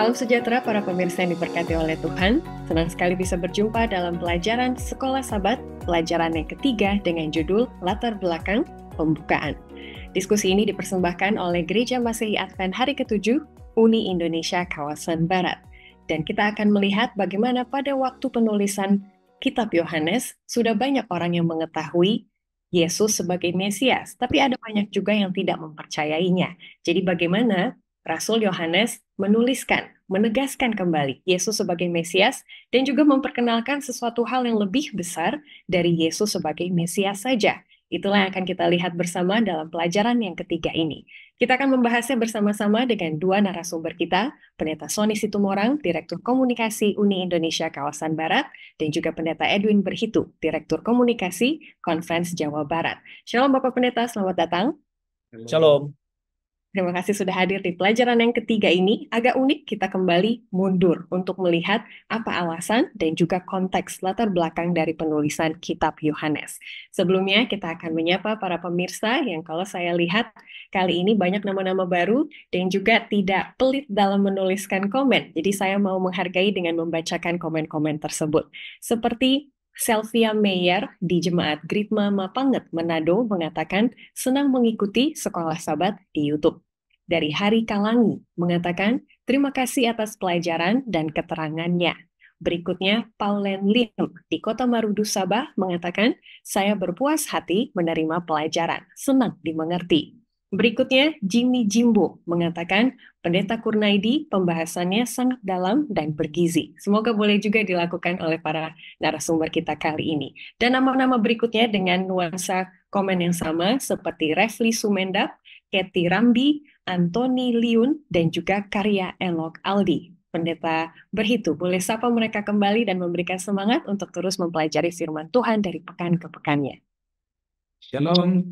Salam sejahtera para pemirsa yang diberkati oleh Tuhan. Senang sekali bisa berjumpa dalam pelajaran Sekolah Sabat, pelajaran yang ketiga dengan judul Latar Belakang Pembukaan. Diskusi ini dipersembahkan oleh Gereja Masehi Advent hari Ketujuh Uni Indonesia Kawasan Barat. Dan kita akan melihat bagaimana pada waktu penulisan Kitab Yohanes, sudah banyak orang yang mengetahui Yesus sebagai Mesias, tapi ada banyak juga yang tidak mempercayainya. Jadi bagaimana Rasul Yohanes menuliskan, menegaskan kembali Yesus sebagai Mesias dan juga memperkenalkan sesuatu hal yang lebih besar dari Yesus sebagai Mesias saja. Itulah yang akan kita lihat bersama dalam pelajaran yang ketiga ini. Kita akan membahasnya bersama-sama dengan dua narasumber kita, Pendeta Sony Situmorang, Direktur Komunikasi Uni Indonesia Kawasan Barat, dan juga Pendeta Edwin Berhitu, Direktur Komunikasi Konferensi Jawa Barat. Shalom Bapak Pendeta, selamat datang. Shalom. Terima kasih sudah hadir di pelajaran yang ketiga ini. Agak unik, kita kembali mundur untuk melihat apa alasan dan juga konteks latar belakang dari penulisan Kitab Yohanes. Sebelumnya, kita akan menyapa para pemirsa yang kalau saya lihat kali ini banyak nama-nama baru dan juga tidak pelit dalam menuliskan komen. Jadi saya mau menghargai dengan membacakan komen-komen tersebut. Seperti Selvia Meyer di Jemaat Gritma Mapanget, Manado mengatakan senang mengikuti Sekolah Sabat di YouTube. Dari Hari Kalangi mengatakan terima kasih atas pelajaran dan keterangannya. Berikutnya, Paulen Lim di Kota Marudu, Sabah mengatakan, saya berpuas hati menerima pelajaran, senang dimengerti. Berikutnya, Jimmy Jimbo mengatakan pendeta Kurnaidi pembahasannya sangat dalam dan bergizi. Semoga boleh juga dilakukan oleh para narasumber kita kali ini. Dan nama-nama berikutnya dengan nuansa komen yang sama seperti Refli Sumendap, Kathy Rambi, Anthony Liun, dan juga Karya Elok Aldi. Pendeta berhitu, boleh sapa mereka kembali dan memberikan semangat untuk terus mempelajari firman Tuhan dari pekan ke pekannya. Shalom,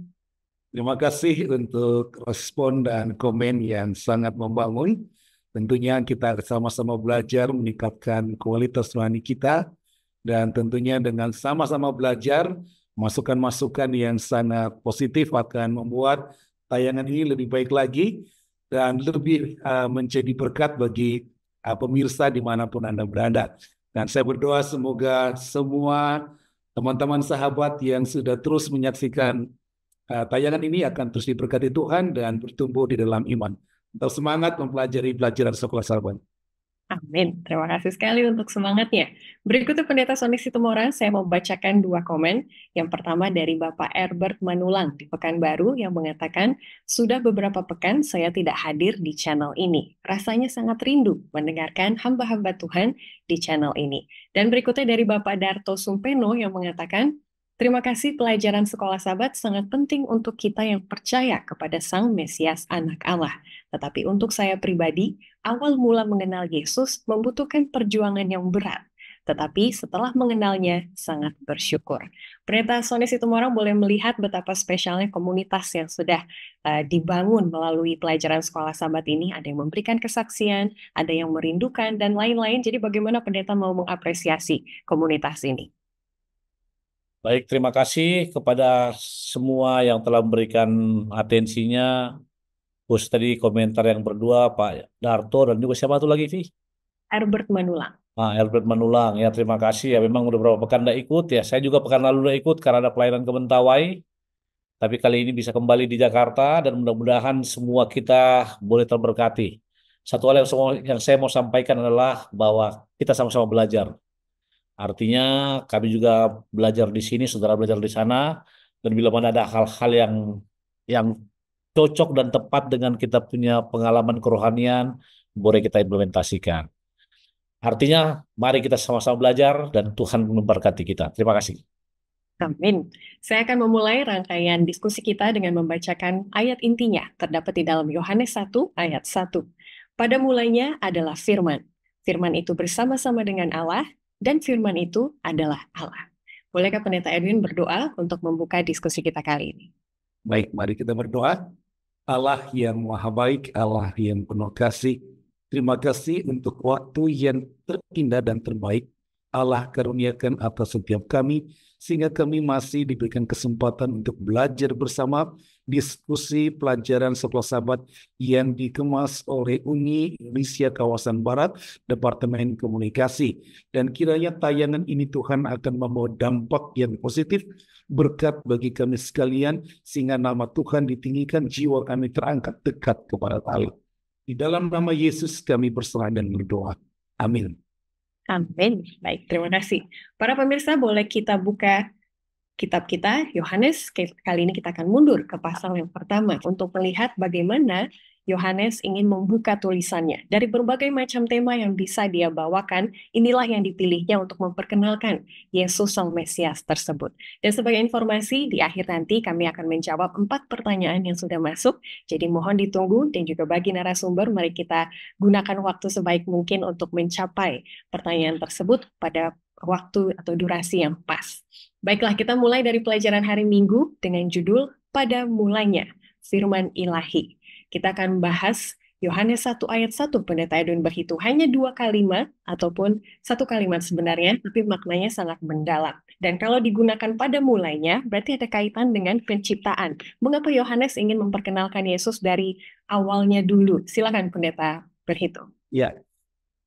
Terima kasih untuk respon dan komen yang sangat membangun. Tentunya kita sama-sama belajar meningkatkan kualitas rohani kita dan tentunya dengan sama-sama belajar masukan-masukan yang sangat positif akan membuat tayangan ini lebih baik lagi dan lebih uh, menjadi berkat bagi uh, pemirsa dimanapun Anda berada. Dan saya berdoa semoga semua teman-teman sahabat yang sudah terus menyaksikan Nah, tayangan ini akan terus diberkati Tuhan dan bertumbuh di dalam iman. Tetap semangat mempelajari pelajaran sekolah Sarban. Amin. Terima kasih sekali untuk semangatnya. Berikutnya Pendeta Sonik Situmorang, saya mau bacakan dua komen. Yang pertama dari Bapak Herbert Manulang di Pekanbaru yang mengatakan, sudah beberapa pekan saya tidak hadir di channel ini. Rasanya sangat rindu mendengarkan hamba-hamba Tuhan di channel ini. Dan berikutnya dari Bapak Darto Sumpeno yang mengatakan, Terima kasih pelajaran sekolah sahabat sangat penting untuk kita yang percaya kepada Sang Mesias anak Allah. Tetapi untuk saya pribadi, awal mula mengenal Yesus membutuhkan perjuangan yang berat. Tetapi setelah mengenalnya, sangat bersyukur. Pendeta Sony Situmorang boleh melihat betapa spesialnya komunitas yang sudah uh, dibangun melalui pelajaran sekolah sahabat ini. Ada yang memberikan kesaksian, ada yang merindukan, dan lain-lain. Jadi bagaimana pendeta mau mengapresiasi komunitas ini? Baik, terima kasih kepada semua yang telah memberikan atensinya. Terus tadi komentar yang berdua, Pak Darto dan juga siapa tuh lagi, Vi? Albert Manulang. Ah, Albert Manulang. Ya, terima kasih ya. Memang udah berapa pekan tidak ikut ya. Saya juga pekan lalu udah ikut karena ada pelayanan ke Mentawai. Tapi kali ini bisa kembali di Jakarta dan mudah-mudahan semua kita boleh terberkati. Satu hal yang saya mau sampaikan adalah bahwa kita sama-sama belajar Artinya kami juga belajar di sini, saudara belajar di sana, dan bila mana ada hal-hal yang yang cocok dan tepat dengan kita punya pengalaman kerohanian, boleh kita implementasikan. Artinya, mari kita sama-sama belajar dan Tuhan memberkati kita. Terima kasih. Amin. Saya akan memulai rangkaian diskusi kita dengan membacakan ayat intinya terdapat di dalam Yohanes 1 ayat 1. Pada mulanya adalah firman. Firman itu bersama-sama dengan Allah dan firman itu adalah Allah. Bolehkah Pendeta Edwin berdoa untuk membuka diskusi kita kali ini? Baik, mari kita berdoa. Allah yang maha baik, Allah yang penuh kasih, terima kasih untuk waktu yang terindah dan terbaik Allah karuniakan atas setiap kami, sehingga kami masih diberikan kesempatan untuk belajar bersama diskusi pelajaran sekolah sahabat yang dikemas oleh Uni Indonesia Kawasan Barat, Departemen Komunikasi. Dan kiranya tayangan ini Tuhan akan membawa dampak yang positif, berkat bagi kami sekalian, sehingga nama Tuhan ditinggikan, jiwa kami terangkat dekat kepada Allah. Di dalam nama Yesus kami berserah dan berdoa. Amin. Amin. Baik, terima kasih. Para pemirsa boleh kita buka kitab kita Yohanes kali ini kita akan mundur ke pasal yang pertama untuk melihat bagaimana Yohanes ingin membuka tulisannya. Dari berbagai macam tema yang bisa dia bawakan, inilah yang dipilihnya untuk memperkenalkan Yesus Sang Mesias tersebut. Dan sebagai informasi, di akhir nanti kami akan menjawab empat pertanyaan yang sudah masuk. Jadi mohon ditunggu dan juga bagi narasumber, mari kita gunakan waktu sebaik mungkin untuk mencapai pertanyaan tersebut pada waktu atau durasi yang pas. Baiklah, kita mulai dari pelajaran hari Minggu dengan judul Pada Mulanya Firman Ilahi. Kita akan bahas Yohanes 1 ayat 1 pendeta Edwin berhitu hanya dua kalimat ataupun satu kalimat sebenarnya tapi maknanya sangat mendalam. Dan kalau digunakan pada mulainya berarti ada kaitan dengan penciptaan. Mengapa Yohanes ingin memperkenalkan Yesus dari awalnya dulu? Silakan pendeta berhitu. Ya.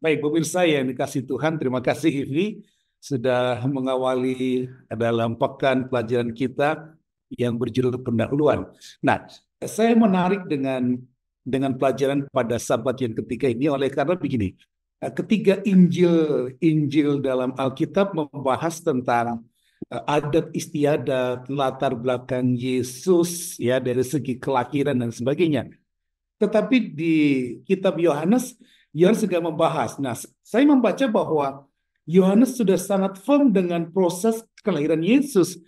Baik pemirsa yang dikasih Tuhan, terima kasih Ivi sudah mengawali dalam pekan pelajaran kita yang berjudul pendahuluan. Nah, saya menarik dengan dengan pelajaran pada sabat yang ketiga ini oleh karena begini, eh, ketiga Injil Injil dalam Alkitab membahas tentang eh, adat istiadat, latar belakang Yesus ya dari segi kelahiran dan sebagainya. Tetapi di kitab Yohanes, Yohanes juga membahas. Nah, saya membaca bahwa Yohanes sudah sangat firm dengan proses kelahiran Yesus.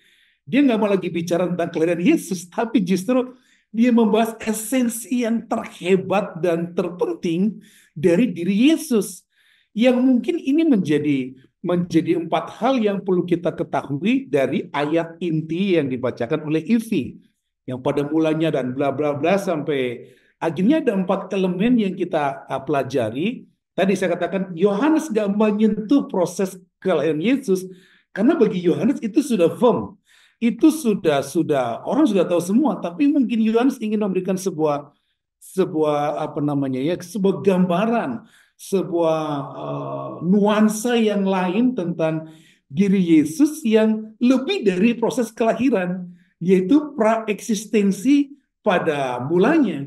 Dia nggak mau lagi bicara tentang kelahiran Yesus, tapi justru dia membahas esensi yang terhebat dan terpenting dari diri Yesus yang mungkin ini menjadi menjadi empat hal yang perlu kita ketahui dari ayat inti yang dibacakan oleh Ivi yang pada mulanya dan bla bla bla sampai akhirnya ada empat elemen yang kita uh, pelajari tadi saya katakan Yohanes gak menyentuh proses kelahiran Yesus karena bagi Yohanes itu sudah firm itu sudah sudah orang sudah tahu semua tapi mungkin Yohanes ingin memberikan sebuah sebuah apa namanya ya sebuah gambaran sebuah uh, nuansa yang lain tentang diri Yesus yang lebih dari proses kelahiran, yaitu pra eksistensi pada mulanya.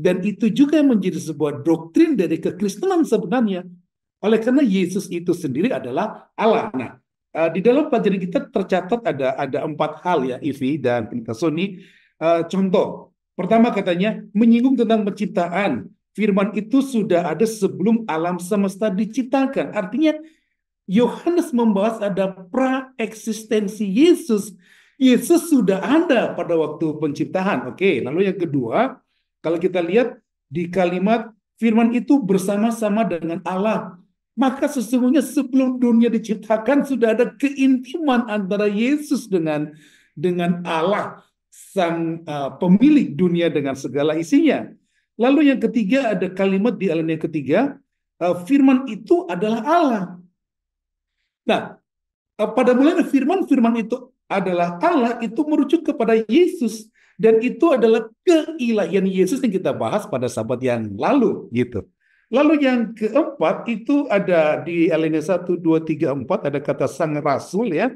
Dan itu juga yang menjadi sebuah doktrin dari kekristenan sebenarnya. Oleh karena Yesus itu sendiri adalah Allah. Nah, Uh, di dalam pelajaran kita tercatat ada ada empat hal ya Ivi dan Sony. Uh, eh, contoh, pertama katanya menyinggung tentang penciptaan. Firman itu sudah ada sebelum alam semesta diciptakan. Artinya Yohanes membahas ada pra-eksistensi Yesus. Yesus sudah ada pada waktu penciptaan. Oke, lalu yang kedua, kalau kita lihat di kalimat firman itu bersama-sama dengan Allah maka sesungguhnya sebelum dunia diciptakan sudah ada keintiman antara Yesus dengan dengan Allah sang uh, pemilik dunia dengan segala isinya. Lalu yang ketiga ada kalimat di alam yang ketiga uh, firman itu adalah Allah. Nah, uh, pada mulanya firman firman itu adalah Allah itu merujuk kepada Yesus dan itu adalah keilahian Yesus yang kita bahas pada sabat yang lalu gitu. Lalu yang keempat itu ada di Alinea 1, 2, 3, 4 ada kata sang rasul ya.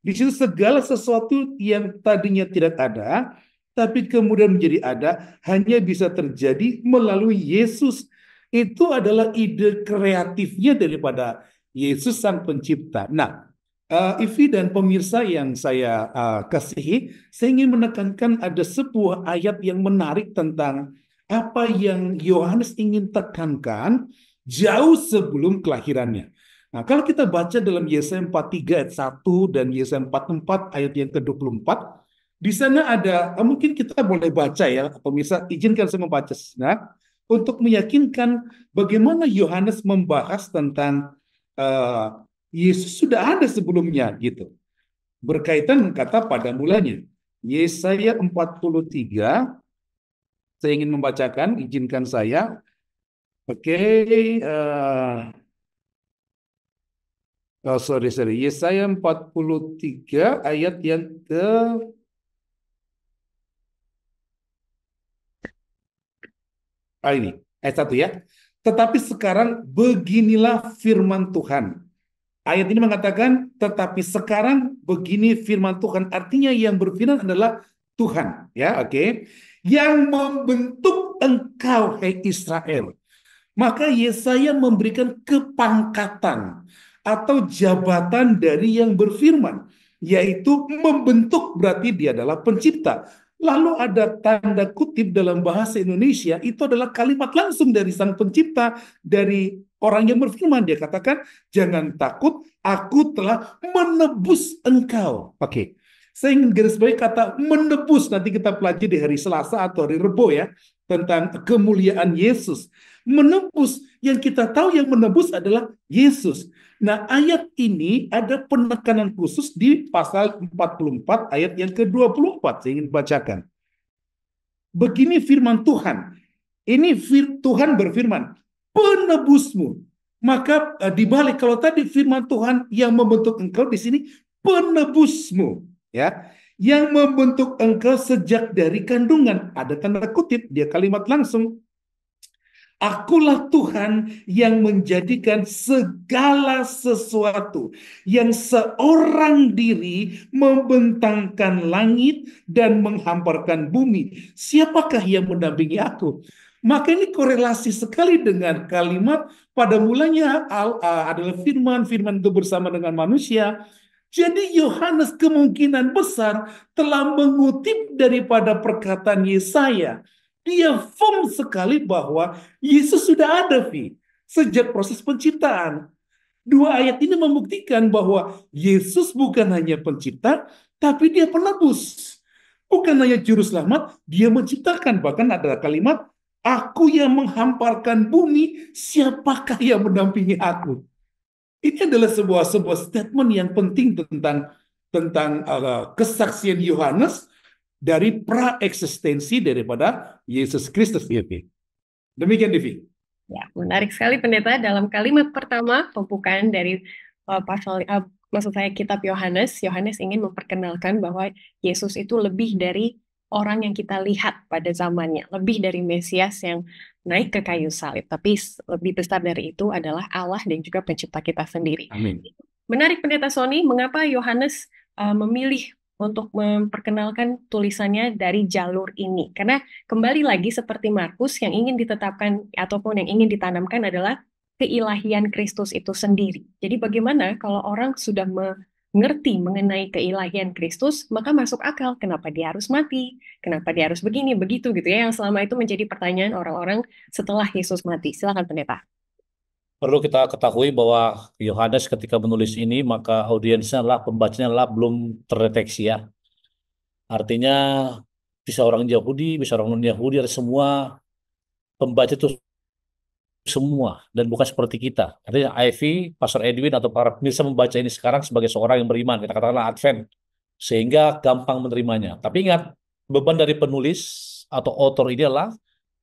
Di situ segala sesuatu yang tadinya tidak ada, tapi kemudian menjadi ada, hanya bisa terjadi melalui Yesus. Itu adalah ide kreatifnya daripada Yesus sang pencipta. Nah, uh, Ivi dan pemirsa yang saya uh, kasihi, saya ingin menekankan ada sebuah ayat yang menarik tentang apa yang Yohanes ingin tekankan jauh sebelum kelahirannya. Nah, kalau kita baca dalam Yesaya 43 ayat 1 dan Yesaya 44 ayat yang ke-24, di sana ada eh, mungkin kita boleh baca ya pemirsa, izinkan saya membaca nah, untuk meyakinkan bagaimana Yohanes membahas tentang uh, Yesus sudah ada sebelumnya gitu. Berkaitan kata pada mulanya. Yesaya 43 saya ingin membacakan, izinkan saya. Oke, okay, uh, eh, oh sorry, sorry. Yesaya 43 ayat yang ke Ah ini, ayat satu ya. Tetapi sekarang beginilah firman Tuhan. Ayat ini mengatakan, tetapi sekarang begini firman Tuhan. Artinya yang berfirman adalah Tuhan. Ya, oke. Okay yang membentuk engkau, hei Israel. Maka Yesaya memberikan kepangkatan atau jabatan dari yang berfirman, yaitu membentuk berarti dia adalah pencipta. Lalu ada tanda kutip dalam bahasa Indonesia, itu adalah kalimat langsung dari sang pencipta, dari orang yang berfirman. Dia katakan, jangan takut, aku telah menebus engkau. Oke, okay. Saya ingin garis baik kata menebus nanti kita pelajari di hari Selasa atau hari Rebo ya tentang kemuliaan Yesus. Menebus yang kita tahu yang menebus adalah Yesus. Nah, ayat ini ada penekanan khusus di pasal 44 ayat yang ke-24 saya ingin bacakan. Begini firman Tuhan. Ini Tuhan berfirman, penebusmu maka eh, dibalik kalau tadi firman Tuhan yang membentuk engkau di sini penebusmu ya yang membentuk engkau sejak dari kandungan ada tanda kutip dia kalimat langsung Akulah Tuhan yang menjadikan segala sesuatu yang seorang diri membentangkan langit dan menghamparkan bumi. Siapakah yang mendampingi aku? Maka ini korelasi sekali dengan kalimat pada mulanya Allah uh, adalah firman, firman itu bersama dengan manusia, jadi Yohanes kemungkinan besar telah mengutip daripada perkataan Yesaya. Dia firm sekali bahwa Yesus sudah ada, Vi. Sejak proses penciptaan. Dua ayat ini membuktikan bahwa Yesus bukan hanya pencipta, tapi dia penebus. Bukan hanya juru selamat, dia menciptakan. Bahkan ada kalimat, Aku yang menghamparkan bumi, siapakah yang mendampingi aku? Ini adalah sebuah sebuah statement yang penting tentang tentang uh, kesaksian Yohanes dari pra eksistensi daripada Yesus Kristus. Iya, Demikian Devi. Ya, menarik sekali pendeta dalam kalimat pertama pembukaan dari uh, pasal uh, maksud saya kitab Yohanes, Yohanes ingin memperkenalkan bahwa Yesus itu lebih dari orang yang kita lihat pada zamannya, lebih dari Mesias yang naik ke kayu salib, tapi lebih besar dari itu adalah Allah dan juga pencipta kita sendiri. Amin. Menarik pendeta Sony, mengapa Yohanes uh, eh, memilih untuk memperkenalkan tulisannya dari jalur ini? Karena kembali lagi seperti Markus yang ingin ditetapkan ataupun yang ingin ditanamkan adalah keilahian Kristus itu sendiri. Jadi bagaimana kalau orang sudah ngerti mengenai keilahian Kristus, maka masuk akal kenapa dia harus mati, kenapa dia harus begini, begitu gitu ya, yang selama itu menjadi pertanyaan orang-orang setelah Yesus mati. Silakan pendeta. Perlu kita ketahui bahwa Yohanes ketika menulis ini, maka audiensnya lah, pembacanya lah belum terdeteksi ya. Artinya bisa orang Yahudi, bisa orang non-Yahudi, ada semua pembaca itu semua dan bukan seperti kita. Artinya Ivy, Pastor Edwin atau para pemirsa membaca ini sekarang sebagai seorang yang beriman, kita katakanlah Advent, sehingga gampang menerimanya. Tapi ingat, beban dari penulis atau author ini adalah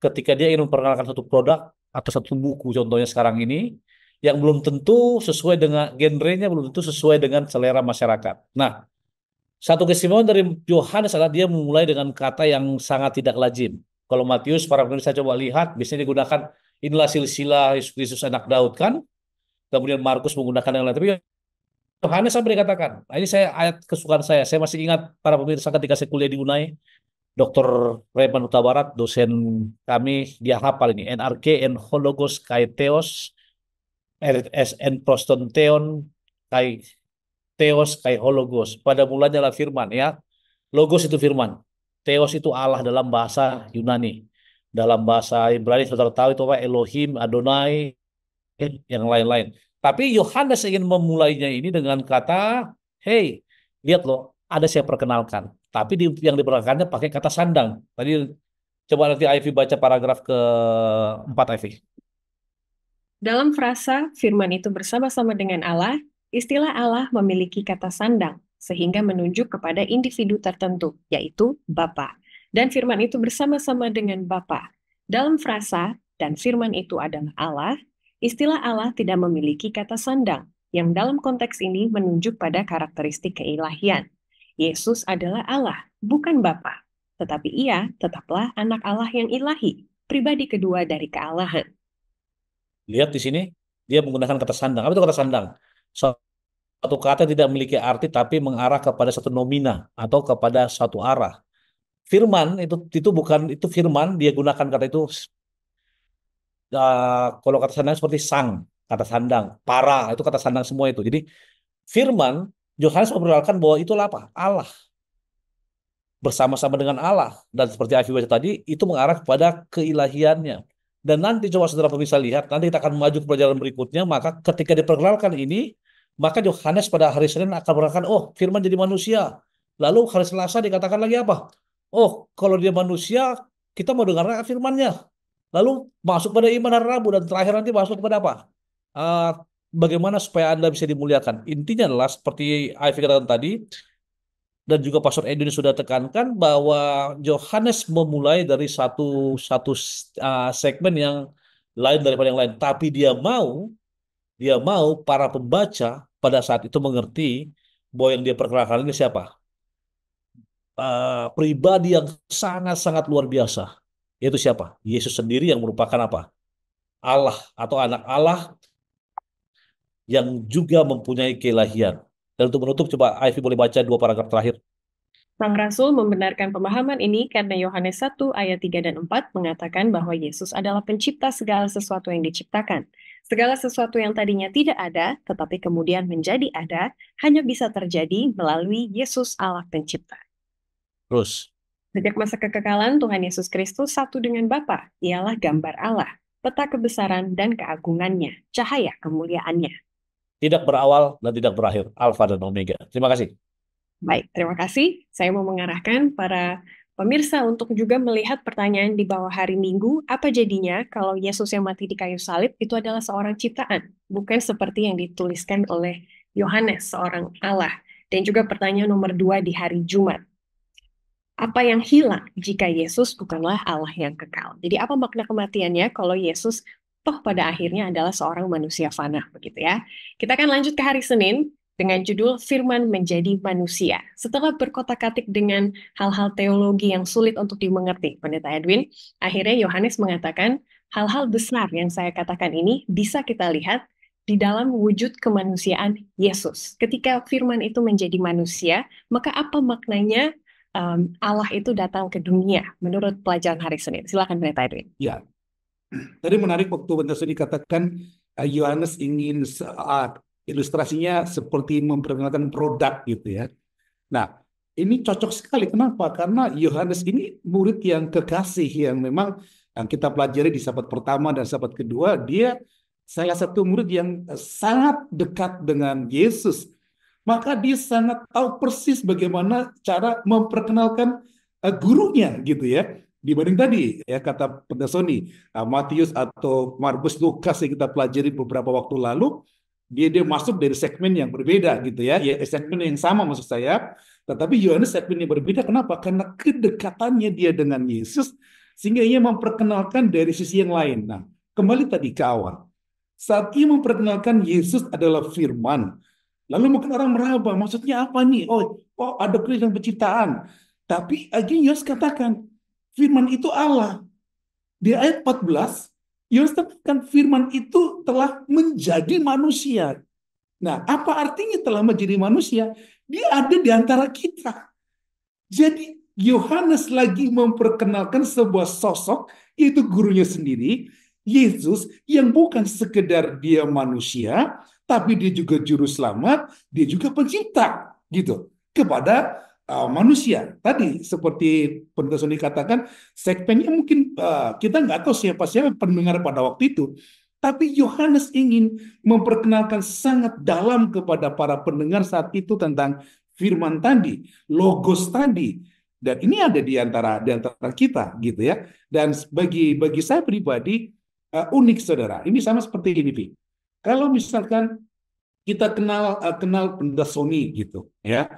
ketika dia ingin memperkenalkan satu produk atau satu buku contohnya sekarang ini yang belum tentu sesuai dengan genrenya belum tentu sesuai dengan selera masyarakat. Nah, satu kesimpulan dari Yohanes adalah dia memulai dengan kata yang sangat tidak lazim. Kalau Matius para penulis saya coba lihat biasanya digunakan inilah silsilah Yesus Kristus anak Daud kan. Kemudian Markus menggunakan yang lain. Tapi Yohanes sampai dikatakan, nah, ini saya ayat kesukaan saya. Saya masih ingat para pemirsa ketika saya kuliah di Unai, Dr. Raymond Utabarat, dosen kami, dia hafal ini. NRK and Hologos kai N RSN Prostonteon, Kai Theos Kai Hologos. Pada mulanya lah firman ya. Logos itu firman. Theos itu Allah dalam bahasa Yunani dalam bahasa Ibrani saudara tahu itu apa Elohim, Adonai, yang lain-lain. Tapi Yohanes ingin memulainya ini dengan kata, hey, lihat loh, ada saya perkenalkan. Tapi di, yang diperkenalkannya pakai kata sandang. Tadi coba nanti Ivy baca paragraf ke empat Ivy. Dalam frasa firman itu bersama-sama dengan Allah, istilah Allah memiliki kata sandang sehingga menunjuk kepada individu tertentu, yaitu Bapa. Dan firman itu bersama-sama dengan Bapa. Dalam frasa, dan firman itu adalah Allah, istilah Allah tidak memiliki kata sandang, yang dalam konteks ini menunjuk pada karakteristik keilahian. Yesus adalah Allah, bukan Bapa, tetapi ia tetaplah anak Allah yang ilahi, pribadi kedua dari kealahan. Lihat di sini, dia menggunakan kata sandang. Apa itu kata sandang? Satu kata tidak memiliki arti tapi mengarah kepada satu nomina atau kepada satu arah firman itu itu bukan itu firman dia gunakan kata itu uh, kalau kata sandang seperti sang kata sandang para itu kata sandang semua itu jadi firman Yohanes memperkenalkan bahwa itulah apa Allah bersama-sama dengan Allah dan seperti Afi baca tadi itu mengarah kepada keilahiannya dan nanti coba saudara pemirsa lihat nanti kita akan maju ke pelajaran berikutnya maka ketika diperkenalkan ini maka Yohanes pada hari Senin akan perkenalkan oh firman jadi manusia lalu hari Selasa dikatakan lagi apa Oh, kalau dia manusia, kita mau dengar firmannya. Lalu masuk pada iman hari Rabu dan terakhir nanti masuk kepada apa? Uh, bagaimana supaya Anda bisa dimuliakan. Intinya adalah seperti Ivy katakan tadi, dan juga Pastor Edwin sudah tekankan bahwa Yohanes memulai dari satu satu uh, segmen yang lain daripada yang lain, tapi dia mau dia mau para pembaca pada saat itu mengerti bahwa yang dia perkenalkan ini siapa? Eh, pribadi yang sangat-sangat luar biasa. Yaitu siapa? Yesus sendiri yang merupakan apa? Allah atau anak Allah yang juga mempunyai kelahian. Dan untuk menutup, coba Ivy boleh baca dua paragraf terakhir. Sang Rasul membenarkan pemahaman ini karena Yohanes 1 ayat 3 dan 4 mengatakan bahwa Yesus adalah pencipta segala sesuatu yang diciptakan. Segala sesuatu yang tadinya tidak ada, tetapi kemudian menjadi ada, hanya bisa terjadi melalui Yesus Allah pencipta. Terus. Sejak masa kekekalan, Tuhan Yesus Kristus satu dengan Bapa, ialah gambar Allah, peta kebesaran dan keagungannya, cahaya kemuliaannya. Tidak berawal dan tidak berakhir, Alfa dan Omega. Terima kasih. Baik, terima kasih. Saya mau mengarahkan para pemirsa untuk juga melihat pertanyaan di bawah hari Minggu, apa jadinya kalau Yesus yang mati di kayu salib itu adalah seorang ciptaan, bukan seperti yang dituliskan oleh Yohanes, seorang Allah. Dan juga pertanyaan nomor dua di hari Jumat apa yang hilang jika Yesus bukanlah Allah yang kekal. Jadi apa makna kematiannya kalau Yesus toh pada akhirnya adalah seorang manusia fana begitu ya. Kita akan lanjut ke hari Senin dengan judul Firman Menjadi Manusia. Setelah berkotak-katik dengan hal-hal teologi yang sulit untuk dimengerti, Pendeta Edwin, akhirnya Yohanes mengatakan hal-hal besar yang saya katakan ini bisa kita lihat di dalam wujud kemanusiaan Yesus. Ketika firman itu menjadi manusia, maka apa maknanya um, Allah itu datang ke dunia menurut pelajaran hari Senin. Silakan Pendeta Edwin. Ya. Tadi menarik waktu Pendeta Sudi katakan eh, Yohanes uh, ingin saat ilustrasinya seperti memperkenalkan produk gitu ya. Nah, ini cocok sekali. Kenapa? Karena Yohanes ini murid yang kekasih yang memang yang kita pelajari di sahabat pertama dan sahabat kedua, dia salah satu murid yang eh, sangat dekat dengan Yesus maka dia sangat tahu persis bagaimana cara memperkenalkan uh, gurunya gitu ya dibanding tadi ya kata Pedasoni uh, eh, Matius atau Markus Lukas yang kita pelajari beberapa waktu lalu dia dia masuk dari segmen yang berbeda gitu ya ya segmen yang sama maksud saya tetapi Yohanes segmen yang berbeda kenapa karena kedekatannya dia dengan Yesus sehingga ia memperkenalkan dari sisi yang lain nah kembali tadi ke awal saat ia memperkenalkan Yesus adalah firman Lalu mungkin orang meraba, maksudnya apa nih? Oh, oh ada Kristus dan penciptaan. Tapi again Yos katakan, firman itu Allah. Di ayat 14, Yos katakan firman itu telah menjadi manusia. Nah, apa artinya telah menjadi manusia? Dia ada di antara kita. Jadi Yohanes lagi memperkenalkan sebuah sosok, yaitu gurunya sendiri, Yesus yang bukan sekedar dia manusia, tapi dia juga juru selamat, dia juga pencipta gitu kepada uh, manusia. Tadi seperti pendeta Sony katakan, segmennya mungkin uh, kita nggak tahu siapa siapa pendengar pada waktu itu, tapi Yohanes ingin memperkenalkan sangat dalam kepada para pendengar saat itu tentang firman tadi, logos tadi. Dan ini ada di antara di antara kita gitu ya. Dan bagi bagi saya pribadi uh, unik saudara. Ini sama seperti ini, kalau misalkan kita kenal uh, kenal benda Sony gitu, ya.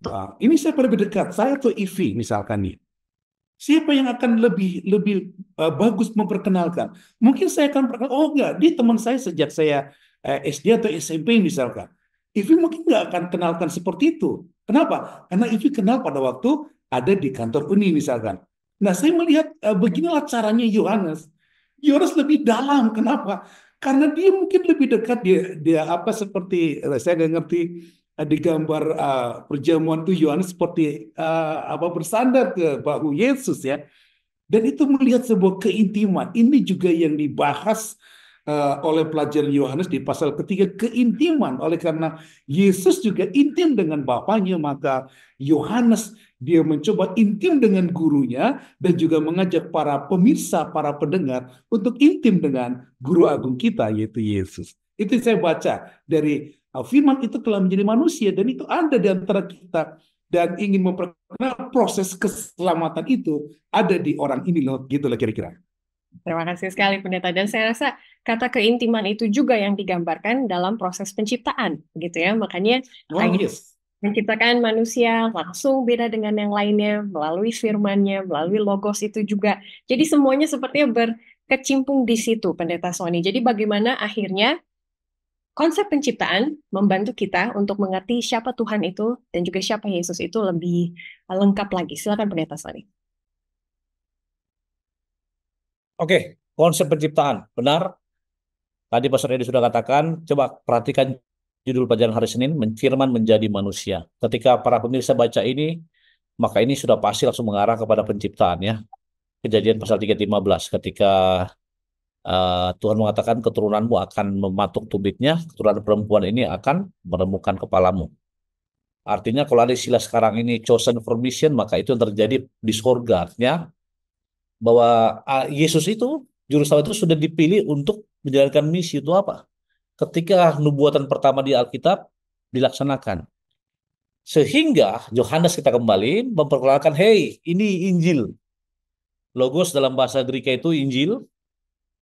Uh, ini saya lebih dekat, saya atau EV misalkan nih. Siapa yang akan lebih lebih uh, bagus memperkenalkan? Mungkin saya akan perkenalkan, oh enggak, dia teman saya sejak saya uh, eh, SD atau SMP misalkan. EV mungkin nggak akan kenalkan seperti itu. Kenapa? Karena EV kenal pada waktu ada di kantor Uni misalkan. Nah saya melihat uh, beginilah caranya Yohanes. Yohanes lebih dalam. Kenapa? karena dia mungkin lebih dekat dia dia apa seperti eh, saya nggak ngerti eh, di gambar uh, perjamuan itu Yohanes seperti uh, apa bersandar ke bahu Yesus ya dan itu melihat sebuah keintiman ini juga yang dibahas uh, oleh pelajar Yohanes di pasal ketiga keintiman oleh karena Yesus juga intim dengan Bapaknya maka Yohanes dia mencoba intim dengan gurunya dan juga mengajak para pemirsa, para pendengar untuk intim dengan guru agung kita yaitu Yesus. Itu saya baca dari uh, firman itu telah menjadi manusia dan itu ada di antara kita dan ingin memperkenalkan proses keselamatan itu ada di orang ini loh gitu lah kira-kira. Terima kasih sekali pendeta dan saya rasa kata keintiman itu juga yang digambarkan dalam proses penciptaan gitu ya makanya oh, yes menciptakan nah, manusia langsung beda dengan yang lainnya melalui firmannya, melalui logos itu juga. Jadi semuanya sepertinya berkecimpung di situ Pendeta Sony. Jadi bagaimana akhirnya konsep penciptaan membantu kita untuk mengerti siapa Tuhan itu dan juga siapa Yesus itu lebih eh, lengkap lagi. Silakan Pendeta Sony. Oke, konsep penciptaan. Benar, Tadi Pastor Edi sudah katakan, coba perhatikan judul pelajaran hari Senin, mencirman Menjadi Manusia. Ketika para pemirsa baca ini, maka ini sudah pasti langsung mengarah kepada penciptaan ya. Kejadian pasal 315 ketika uh, Tuhan mengatakan keturunanmu akan mematuk tubitnya, keturunan perempuan ini akan meremukkan kepalamu. Artinya kalau ada istilah sekarang ini chosen for mission, maka itu yang terjadi di surga. Artinya bahwa ah, Yesus itu, juru itu sudah dipilih untuk menjalankan misi itu apa? ketika nubuatan pertama di Alkitab dilaksanakan. Sehingga Yohanes kita kembali memperkenalkan, hey ini Injil. Logos dalam bahasa Greek itu Injil,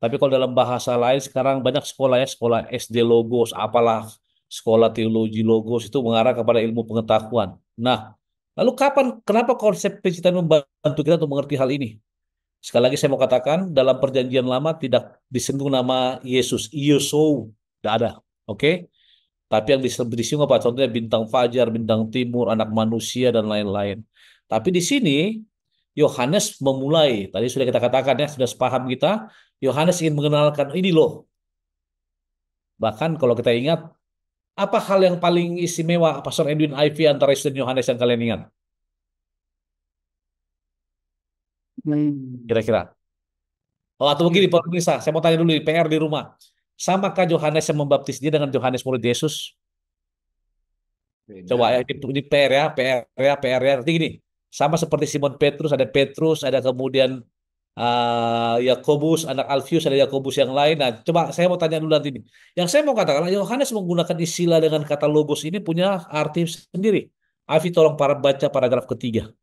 tapi kalau dalam bahasa lain sekarang banyak sekolah ya, sekolah SD Logos, apalah sekolah teologi Logos itu mengarah kepada ilmu pengetahuan. Nah, lalu kapan, kenapa konsep penciptaan membantu kita untuk mengerti hal ini? Sekali lagi saya mau katakan, dalam perjanjian lama tidak disenggung nama Yesus, Yesus tidak ada. Oke? Okay? Tapi yang disinggung apa? Contohnya bintang fajar, bintang timur, anak manusia, dan lain-lain. Tapi di sini, Yohanes memulai. Tadi sudah kita katakan ya, sudah sepaham kita. Yohanes ingin mengenalkan, ini loh. Bahkan kalau kita ingat, apa hal yang paling istimewa Pastor Edwin Ivy antara Yesus dan Yohanes yang kalian ingat? Hmm. Kira-kira. Oh, atau mungkin di hmm. pemirsa, saya mau tanya dulu di PR di rumah. Samakah Yohanes yang membaptis dia dengan Yohanes murid Yesus? Beda. Coba eh, ya, ini PR ya, PR ya, PR ya. Nanti gini, sama seperti Simon Petrus, ada Petrus, ada kemudian uh, Yakobus, anak Alfius, ada Yakobus yang lain. Nah, coba saya mau tanya dulu nanti ini. Yang saya mau katakan, Yohanes menggunakan istilah dengan kata logos ini punya arti sendiri. Avi tolong para baca paragraf ketiga.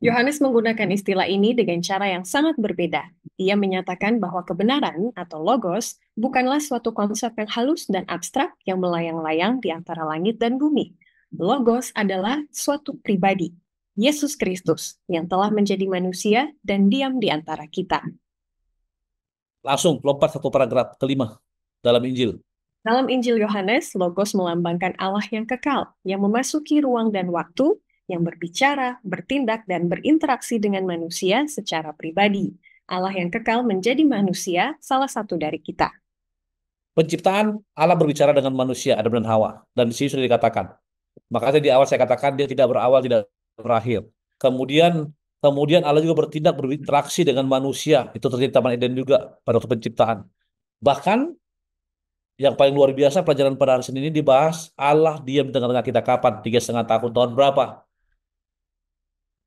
Yohanes menggunakan istilah ini dengan cara yang sangat berbeda. Ia menyatakan bahwa kebenaran atau logos bukanlah suatu konsep yang halus dan abstrak yang melayang-layang di antara langit dan bumi. Logos adalah suatu pribadi, Yesus Kristus, yang telah menjadi manusia dan diam di antara kita. Langsung lompat satu paragraf kelima dalam Injil. Dalam Injil Yohanes, logos melambangkan Allah yang kekal, yang memasuki ruang dan waktu, yang berbicara, bertindak, dan berinteraksi dengan manusia secara pribadi. Allah yang kekal menjadi manusia, salah satu dari kita. Penciptaan Allah berbicara dengan manusia, Adam dan Hawa. Dan di sini sudah dikatakan. Makanya di awal saya katakan dia tidak berawal, tidak berakhir. Kemudian kemudian Allah juga bertindak berinteraksi dengan manusia. Itu terjadi Taman Eden juga pada waktu penciptaan. Bahkan yang paling luar biasa pelajaran pada hari Senin ini dibahas Allah diam di tengah-tengah kita kapan? Tiga setengah tahun, tahun berapa?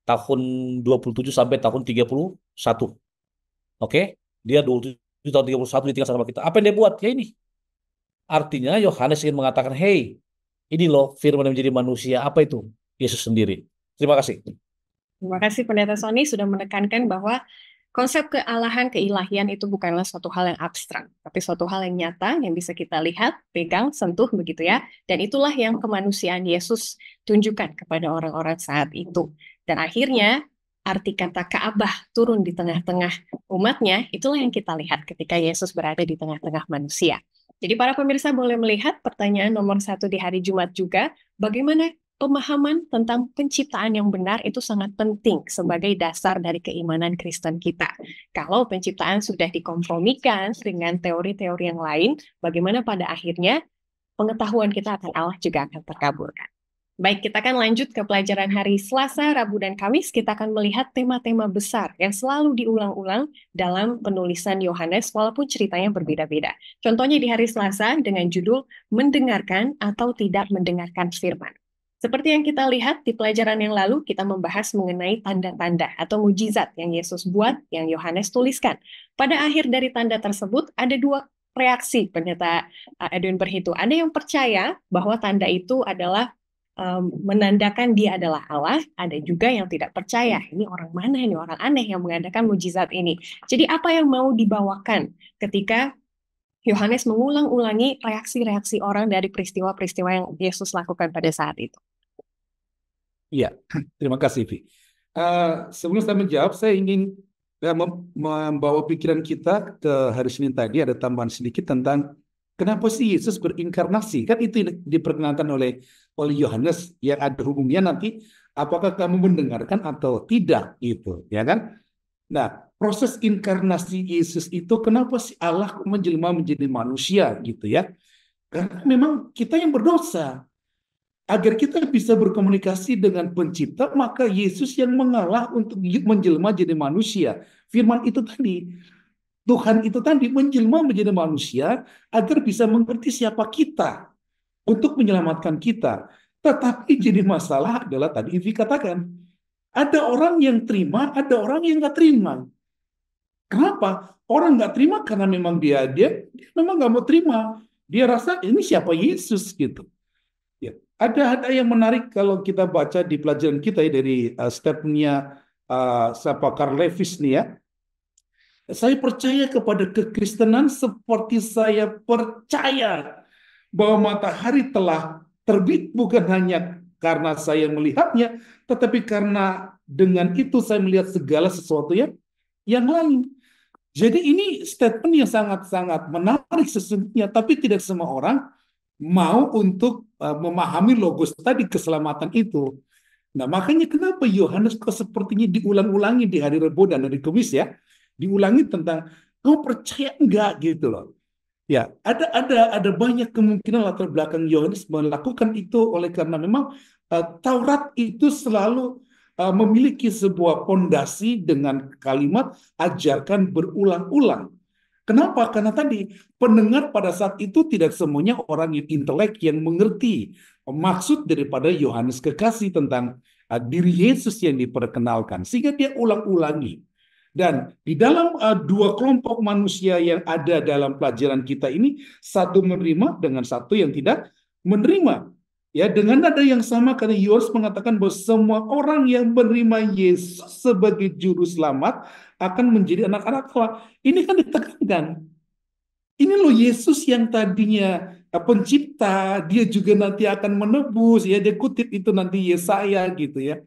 tahun 27 sampai tahun 31. Oke, okay? dia 27 tahun 31 ditinggal sama kita. Apa yang dia buat? Ya ini. Artinya Yohanes ingin mengatakan, "Hey, ini loh firman yang menjadi manusia. Apa itu? Yesus sendiri." Terima kasih. Terima kasih Pendeta Sony sudah menekankan bahwa konsep kealahan keilahian itu bukanlah suatu hal yang abstrak, tapi suatu hal yang nyata yang bisa kita lihat, pegang, sentuh begitu ya. Dan itulah yang kemanusiaan Yesus tunjukkan kepada orang-orang saat itu. Dan akhirnya arti kata Ka'bah turun di tengah-tengah umatnya, itulah yang kita lihat ketika Yesus berada di tengah-tengah manusia. Jadi para pemirsa boleh melihat pertanyaan nomor satu di hari Jumat juga, bagaimana pemahaman tentang penciptaan yang benar itu sangat penting sebagai dasar dari keimanan Kristen kita. Kalau penciptaan sudah dikompromikan dengan teori-teori yang lain, bagaimana pada akhirnya pengetahuan kita akan Allah juga akan terkabulkan. Baik, kita akan lanjut ke pelajaran hari Selasa, Rabu, dan Kamis. Kita akan melihat tema-tema besar yang selalu diulang-ulang dalam penulisan Yohanes, walaupun ceritanya berbeda-beda. Contohnya di hari Selasa dengan judul "Mendengarkan atau Tidak Mendengarkan Firman". Seperti yang kita lihat di pelajaran yang lalu, kita membahas mengenai tanda-tanda atau mujizat yang Yesus buat, yang Yohanes tuliskan. Pada akhir dari tanda tersebut, ada dua reaksi pendeta eh, Edwin Berhitu. Ada yang percaya bahwa tanda itu adalah um, menandakan dia adalah Allah, ada juga yang tidak percaya. Hmm. Ini orang mana ini orang aneh yang mengadakan mujizat ini. Jadi apa yang mau dibawakan ketika Yohanes mengulang-ulangi reaksi-reaksi orang dari peristiwa-peristiwa yang Yesus lakukan pada saat itu. Ya, terima kasih Vi. Uh, eh, sebelum saya menjawab, saya ingin ya, membawa pikiran kita ke hari Senin tadi ada tambahan sedikit tentang kenapa sih Yesus berinkarnasi? Kan itu diperkenalkan oleh oleh Yohanes yang ada hubungnya nanti apakah kamu mendengarkan atau tidak itu ya kan nah proses inkarnasi Yesus itu kenapa sih Allah menjelma menjadi manusia gitu ya karena memang kita yang berdosa agar kita bisa berkomunikasi dengan pencipta maka Yesus yang mengalah untuk menjelma jadi manusia firman itu tadi Tuhan itu tadi menjelma menjadi manusia agar bisa mengerti siapa kita untuk menyelamatkan kita. Tetapi jadi masalah adalah tadi Ivi katakan, ada orang yang terima, ada orang yang nggak terima. Kenapa? Orang nggak terima karena memang dia dia, dia memang nggak mau terima. Dia rasa ini siapa Yesus gitu. Ya, ada ada yang menarik kalau kita baca di pelajaran kita ya, dari uh, stepnya uh, siapa Karl Levis nih ya. Saya percaya kepada kekristenan seperti saya percaya bahwa matahari telah terbit bukan hanya karena saya melihatnya, tetapi karena dengan itu saya melihat segala sesuatu yang yang lain. Jadi ini statement yang sangat-sangat menarik sesungguhnya, tapi tidak semua orang mau untuk eh, memahami logos tadi keselamatan itu. Nah makanya kenapa Yohanes kok sepertinya diulang-ulangi di hari Rebo dan hari Kamis ya, diulangi tentang kau percaya enggak gitu loh. Ya, ada ada ada banyak kemungkinan latar belakang Yohanes melakukan itu oleh karena memang uh, Taurat itu selalu uh, memiliki sebuah fondasi dengan kalimat ajarkan berulang-ulang. Kenapa? Karena tadi pendengar pada saat itu tidak semuanya orang yang intelek yang mengerti maksud daripada Yohanes kekasih tentang uh, diri Yesus yang diperkenalkan sehingga dia ulang-ulangi. Dan di dalam uh, dua kelompok manusia yang ada dalam pelajaran kita ini, satu menerima dengan satu yang tidak menerima. Ya, dengan nada yang sama karena Yos mengatakan bahwa semua orang yang menerima Yesus sebagai juru selamat akan menjadi anak-anak Allah. Ini kan ditekankan. Ini loh Yesus yang tadinya eh, pencipta, dia juga nanti akan menebus ya dia kutip itu nanti Yesaya gitu ya.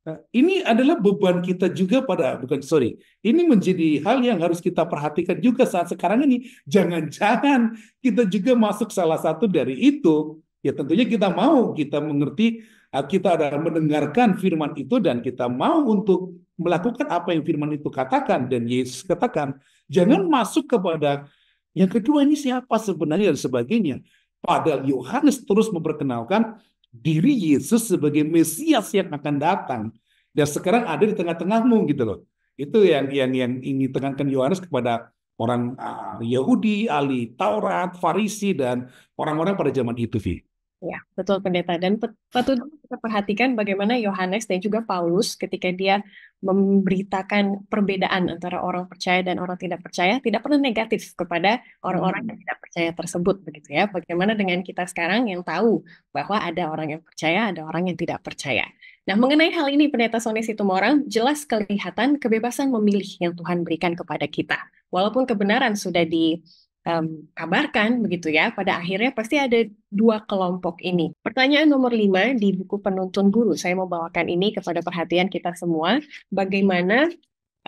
Nah, ini adalah beban kita juga pada bukan sorry, ini menjadi hal yang harus kita perhatikan juga saat sekarang ini. Jangan-jangan kita juga masuk salah satu dari itu. Ya tentunya kita mau kita mengerti, ah, kita ada mendengarkan firman itu dan kita mau untuk melakukan apa yang firman itu katakan dan Yesus katakan. Jangan masuk kepada yang kedua ini siapa sebenarnya dan sebagainya. Padahal Yohanes terus memperkenalkan diri Yesus sebagai Mesias yang akan datang dan sekarang ada di tengah-tengahmu gitu loh. Itu yang yang yang ingin tekankan Yohanes kepada orang ah, Yahudi, Ali Taurat, Farisi dan orang-orang pada zaman itu, Vi. Ya, betul pendeta. Dan patut kita perhatikan bagaimana Yohanes dan juga Paulus ketika dia memberitakan perbedaan antara orang percaya dan orang tidak percaya, tidak pernah negatif kepada orang-orang yang hmm. tidak percaya tersebut begitu ya. Bagaimana dengan kita sekarang yang tahu bahwa ada orang yang percaya, ada orang yang tidak percaya. Nah, mengenai hal ini pendeta itu orang jelas kelihatan kebebasan memilih yang Tuhan berikan kepada kita. Walaupun kebenaran sudah di um, kabarkan begitu ya, pada akhirnya pasti ada dua kelompok ini. Pertanyaan nomor lima di buku penuntun guru, saya mau bawakan ini kepada perhatian kita semua, bagaimana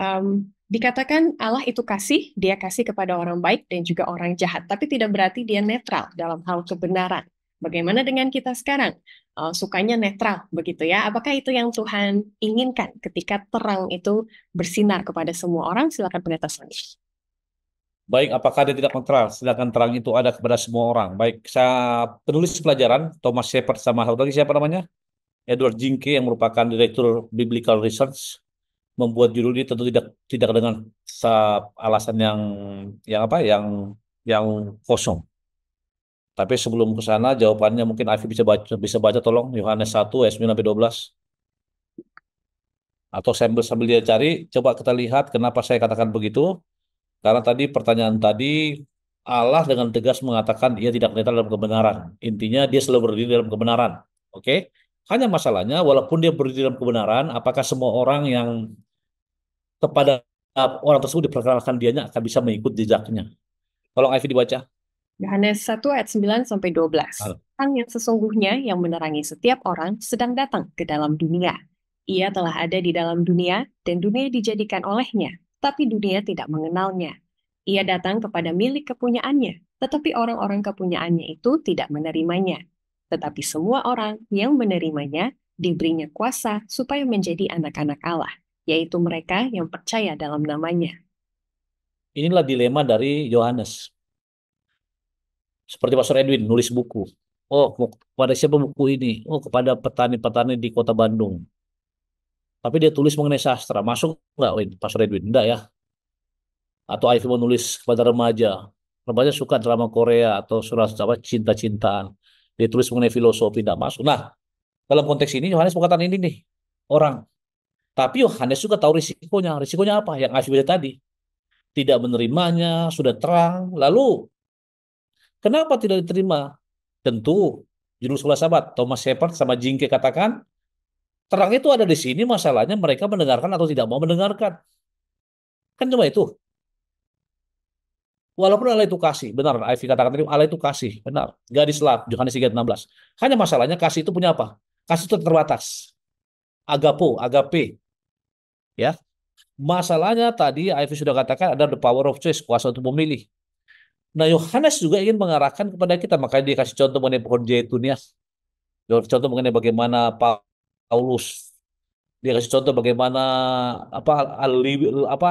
um, dikatakan Allah itu kasih, dia kasih kepada orang baik dan juga orang jahat, tapi tidak berarti dia netral dalam hal kebenaran. Bagaimana dengan kita sekarang? Uh, sukanya netral, begitu ya. Apakah itu yang Tuhan inginkan ketika terang itu bersinar kepada semua orang? Silakan pendeta Sony. Baik, apakah dia tidak netral Sedangkan terang itu ada kepada semua orang. Baik, saya penulis pelajaran Thomas Shepard sama satu lagi siapa namanya? Edward Jinke yang merupakan direktur Biblical Research membuat judul ini tentu tidak tidak dengan alasan yang yang apa yang yang kosong. Tapi sebelum ke sana jawabannya mungkin Afi bisa baca bisa baca tolong Yohanes 1 ayat 9 sampai 12 atau sambil sambil dia cari coba kita lihat kenapa saya katakan begitu karena tadi pertanyaan tadi Allah dengan tegas mengatakan ia tidak netral dalam kebenaran. Intinya dia selalu berdiri dalam kebenaran. Oke? Okay? Hanya masalahnya walaupun dia berdiri dalam kebenaran, apakah semua orang yang kepada orang tersebut diperkenalkan dianya akan bisa mengikut jejaknya? Tolong Ivy dibaca. Yohanes 1 ayat 9 sampai 12. Sang yang sesungguhnya yang menerangi setiap orang sedang datang ke dalam dunia. Ia telah ada di dalam dunia dan dunia dijadikan olehnya tapi dunia hmm. tidak mengenalnya. Ia datang kepada milik kepunyaannya, tetapi orang-orang kepunyaannya itu tidak menerimanya. Tetapi semua orang yang menerimanya diberinya kuasa supaya menjadi anak-anak Allah, yaitu mereka yang percaya dalam namanya. Inilah dilema dari Yohanes. Seperti Pastor Edwin nulis buku. Oh, kepada siapa buku ini? Oh, kepada petani-petani di kota Bandung tapi dia tulis mengenai sastra masuk nggak Win Pas Redwin enggak ya atau Aif menulis nulis kepada remaja remaja suka drama Korea atau surat apa cinta-cintaan dia tulis mengenai filosofi tidak masuk nah dalam konteks ini Yohanes mengatakan ini nih orang tapi Yohanes juga tahu risikonya risikonya apa yang ngasih baca tadi tidak menerimanya sudah terang lalu kenapa tidak diterima tentu judul sekolah sahabat Thomas Shepard sama Jingke katakan Terang itu ada di sini masalahnya mereka mendengarkan atau tidak mau mendengarkan. Kan cuma itu. Walaupun Allah itu kasih, benar. Ivy katakan tadi Allah itu kasih, benar. Gadis lap, Yohanes 3:16. Hanya masalahnya kasih itu punya apa? Kasih itu terbatas. Agapo, agape. Ya. Masalahnya tadi Ivy sudah katakan ada the power of choice, kuasa untuk memilih. Nah, Yohanes juga ingin mengarahkan kepada kita, makanya dia kasih contoh mengenai pohon jaitun ya. Contoh mengenai bagaimana Paulus. Dia kasih contoh bagaimana apa apa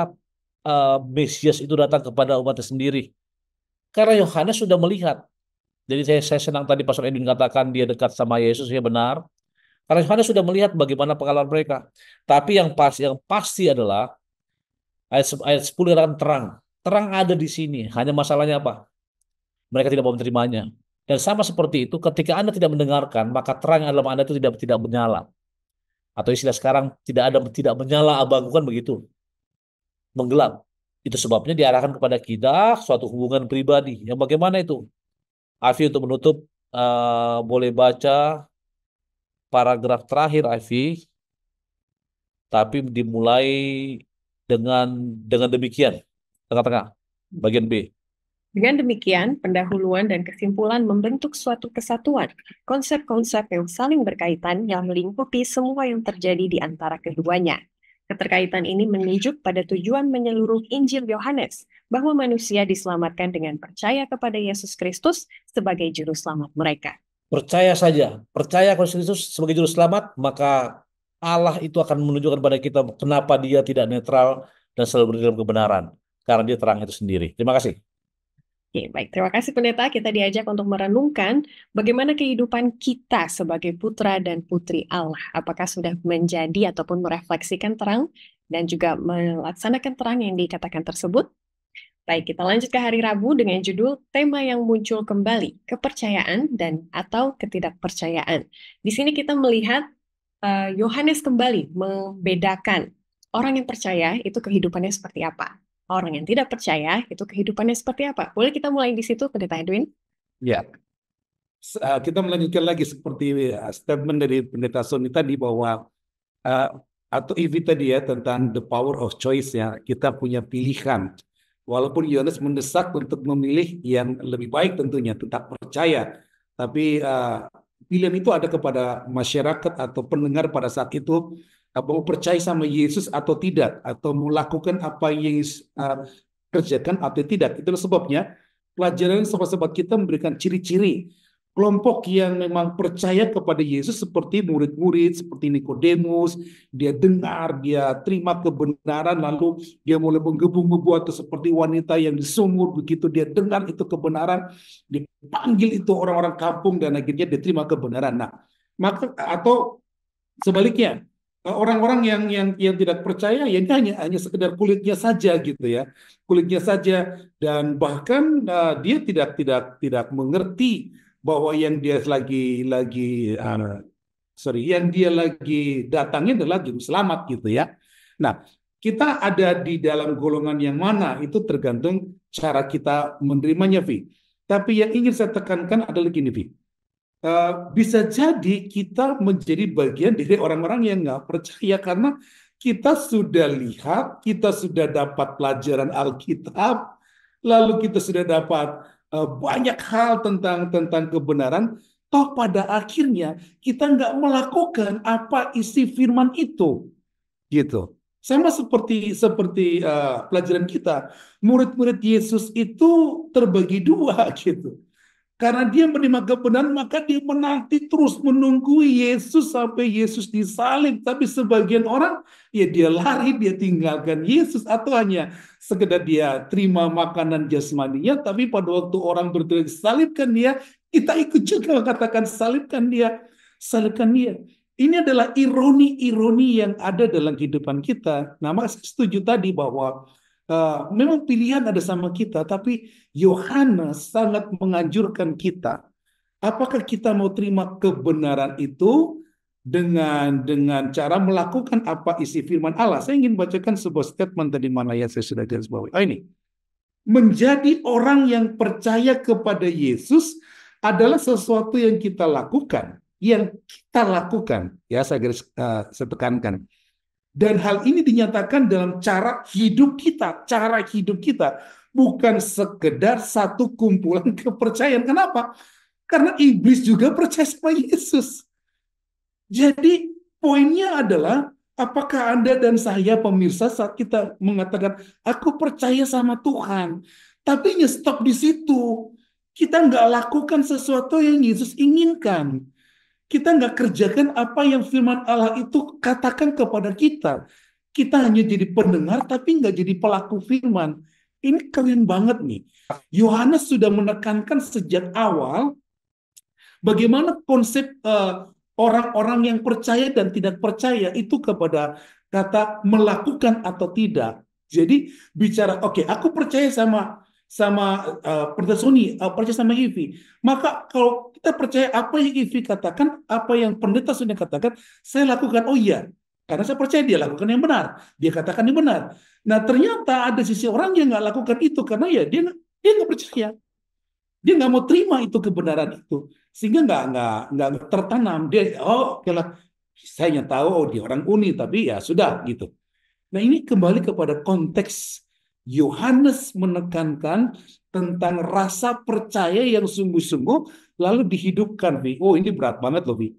uh, Mesias itu datang kepada umatnya sendiri. Karena Yohanes sudah melihat. Jadi saya, saya senang tadi Pastor Edwin katakan dia dekat sama Yesus, ya benar. Karena Yohanes sudah melihat bagaimana pengalaman mereka. Tapi yang pas yang pasti adalah ayat ayat 10 akan terang. Terang ada di sini. Hanya masalahnya apa? Mereka tidak mau menerimanya. Dan sama seperti itu, ketika Anda tidak mendengarkan, maka terang yang dalam Anda itu tidak tidak menyala atau istilah sekarang tidak ada tidak menyala abang kan begitu menggelap itu sebabnya diarahkan kepada kita suatu hubungan pribadi yang bagaimana itu Afi untuk menutup uh, boleh baca paragraf terakhir Afi tapi dimulai dengan dengan demikian tengah-tengah bagian B dengan demikian, pendahuluan dan kesimpulan membentuk suatu kesatuan, konsep-konsep yang saling berkaitan yang melingkupi semua yang terjadi di antara keduanya. Keterkaitan ini menunjuk pada tujuan menyeluruh Injil Yohanes, bahwa manusia diselamatkan dengan percaya kepada Yesus Kristus sebagai juru selamat mereka. Percaya saja, percaya kepada Kristus sebagai juru selamat, maka Allah itu akan menunjukkan kepada kita kenapa dia tidak netral dan selalu berdiri dalam kebenaran. Karena dia terang itu sendiri. Terima kasih. Oke, baik. Terima kasih pendeta. Kita diajak untuk merenungkan bagaimana kehidupan kita sebagai putra dan putri Allah. Apakah sudah menjadi ataupun merefleksikan terang dan juga melaksanakan terang yang dikatakan tersebut? Baik, kita lanjut ke hari Rabu dengan judul tema yang muncul kembali, kepercayaan dan atau ketidakpercayaan. Di sini kita melihat eh, Yohanes uh, kembali membedakan orang yang percaya itu kehidupannya seperti apa orang yang tidak percaya itu kehidupannya seperti apa? Boleh kita mulai di situ, Pendeta Edwin? Ya, eh, kita melanjutkan lagi seperti eh, statement dari Pendeta Sony tadi bahwa uh, atau Ivi e tadi ya tentang the power of choice ya kita punya pilihan. Walaupun Yohanes mendesak untuk memilih yang lebih baik tentunya, tetap percaya. Tapi uh, pilihan itu ada kepada masyarakat atau pendengar pada saat itu apa mau percaya sama Yesus atau tidak atau mau lakukan apa yang Yesus uh, kerjakan atau tidak. Itulah sebabnya pelajaran sobat-sobat kita memberikan ciri-ciri kelompok yang memang percaya kepada Yesus seperti murid-murid, seperti Nikodemus, dia dengar, dia terima kebenaran, lalu dia mulai menggebu-gebu atau seperti wanita yang di begitu dia dengar itu kebenaran, dipanggil itu orang-orang kampung dan akhirnya dia terima kebenaran. Nah, maka atau sebaliknya, Eh, orang-orang yang yang yang tidak percaya ya ini hanya hanya sekedar kulitnya saja gitu ya kulitnya saja dan bahkan uh, dia tidak tidak tidak mengerti bahwa yang dia lagi lagi uh, sorry yang dia lagi datangnya adalah juru selamat gitu ya nah kita ada di dalam golongan yang mana itu tergantung cara kita menerimanya Vi tapi yang ingin saya tekankan adalah gini Vi Uh, bisa jadi kita menjadi bagian dari orang-orang yang nggak percaya karena kita sudah lihat, kita sudah dapat pelajaran Alkitab, lalu kita sudah dapat uh, banyak hal tentang tentang kebenaran. Toh pada akhirnya kita nggak melakukan apa isi firman itu, gitu. Sama seperti seperti uh, pelajaran kita, murid-murid Yesus itu terbagi dua gitu karena dia menerima kebenaran, maka dia menanti terus menunggu Yesus sampai Yesus disalib. Tapi sebagian orang, ya dia lari, dia tinggalkan Yesus. Atau hanya sekedar dia terima makanan jasmaninya, tapi pada waktu orang berteriak salibkan dia, kita ikut juga mengatakan salibkan dia, salibkan dia. Ini adalah ironi-ironi yang ada dalam kehidupan kita. Nah, maka setuju tadi bahwa Eh, memang pilihan ada sama kita, tapi Yohanes sangat menganjurkan kita. Apakah kita mau terima kebenaran itu dengan dengan cara melakukan apa isi firman Allah? Saya ingin bacakan sebuah statement tadi mana yang saya sudah garis bawahi. Oh ini. Menjadi orang yang percaya kepada Yesus adalah sesuatu yang kita lakukan, yang kita lakukan. Ya saya garis uh, saya tekankan dan hal ini dinyatakan dalam cara hidup kita, cara hidup kita bukan sekedar satu kumpulan kepercayaan. Kenapa? Karena iblis juga percaya sama Yesus. Jadi poinnya adalah apakah Anda dan saya pemirsa saat kita mengatakan aku percaya sama Tuhan, tapi nyesek di situ. Kita nggak lakukan sesuatu yang Yesus inginkan. Kita nggak kerjakan apa yang firman Allah itu katakan kepada kita. Kita hanya jadi pendengar tapi nggak jadi pelaku firman. Ini keren banget nih. Yohanes sudah menekankan sejak awal bagaimana konsep orang eh, orang-orang yang percaya dan tidak percaya itu kepada kata melakukan atau tidak. Jadi bicara oke, okay, aku percaya sama sama uh, eh, Pertasuni, uh, eh, percaya sama Ivi. Maka kalau kita percaya apa yang Ivi katakan, apa yang pendeta sudah katakan, saya lakukan. Oh iya, karena saya percaya dia lakukan yang benar. Dia katakan yang benar. Nah ternyata ada sisi orang yang nggak lakukan itu karena ya dia dia nggak percaya. Dia nggak mau terima itu kebenaran itu, sehingga nggak nggak nggak tertanam. Dia oh kalau saya hanya tahu oh dia orang uni tapi ya sudah gitu. Nah ini kembali kepada konteks Yohanes menekankan tentang rasa percaya yang sungguh-sungguh lalu dihidupkan Vi. Oh ini berat banget loh Vi.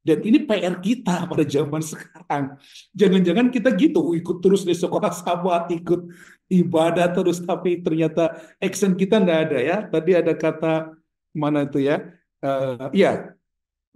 Dan ini PR kita pada zaman sekarang. Jangan-jangan kita gitu oh, ikut terus di sekolah sahabat, ikut ibadah terus tapi ternyata action kita nggak ada ya. Tadi ada kata mana itu ya? Uh, ya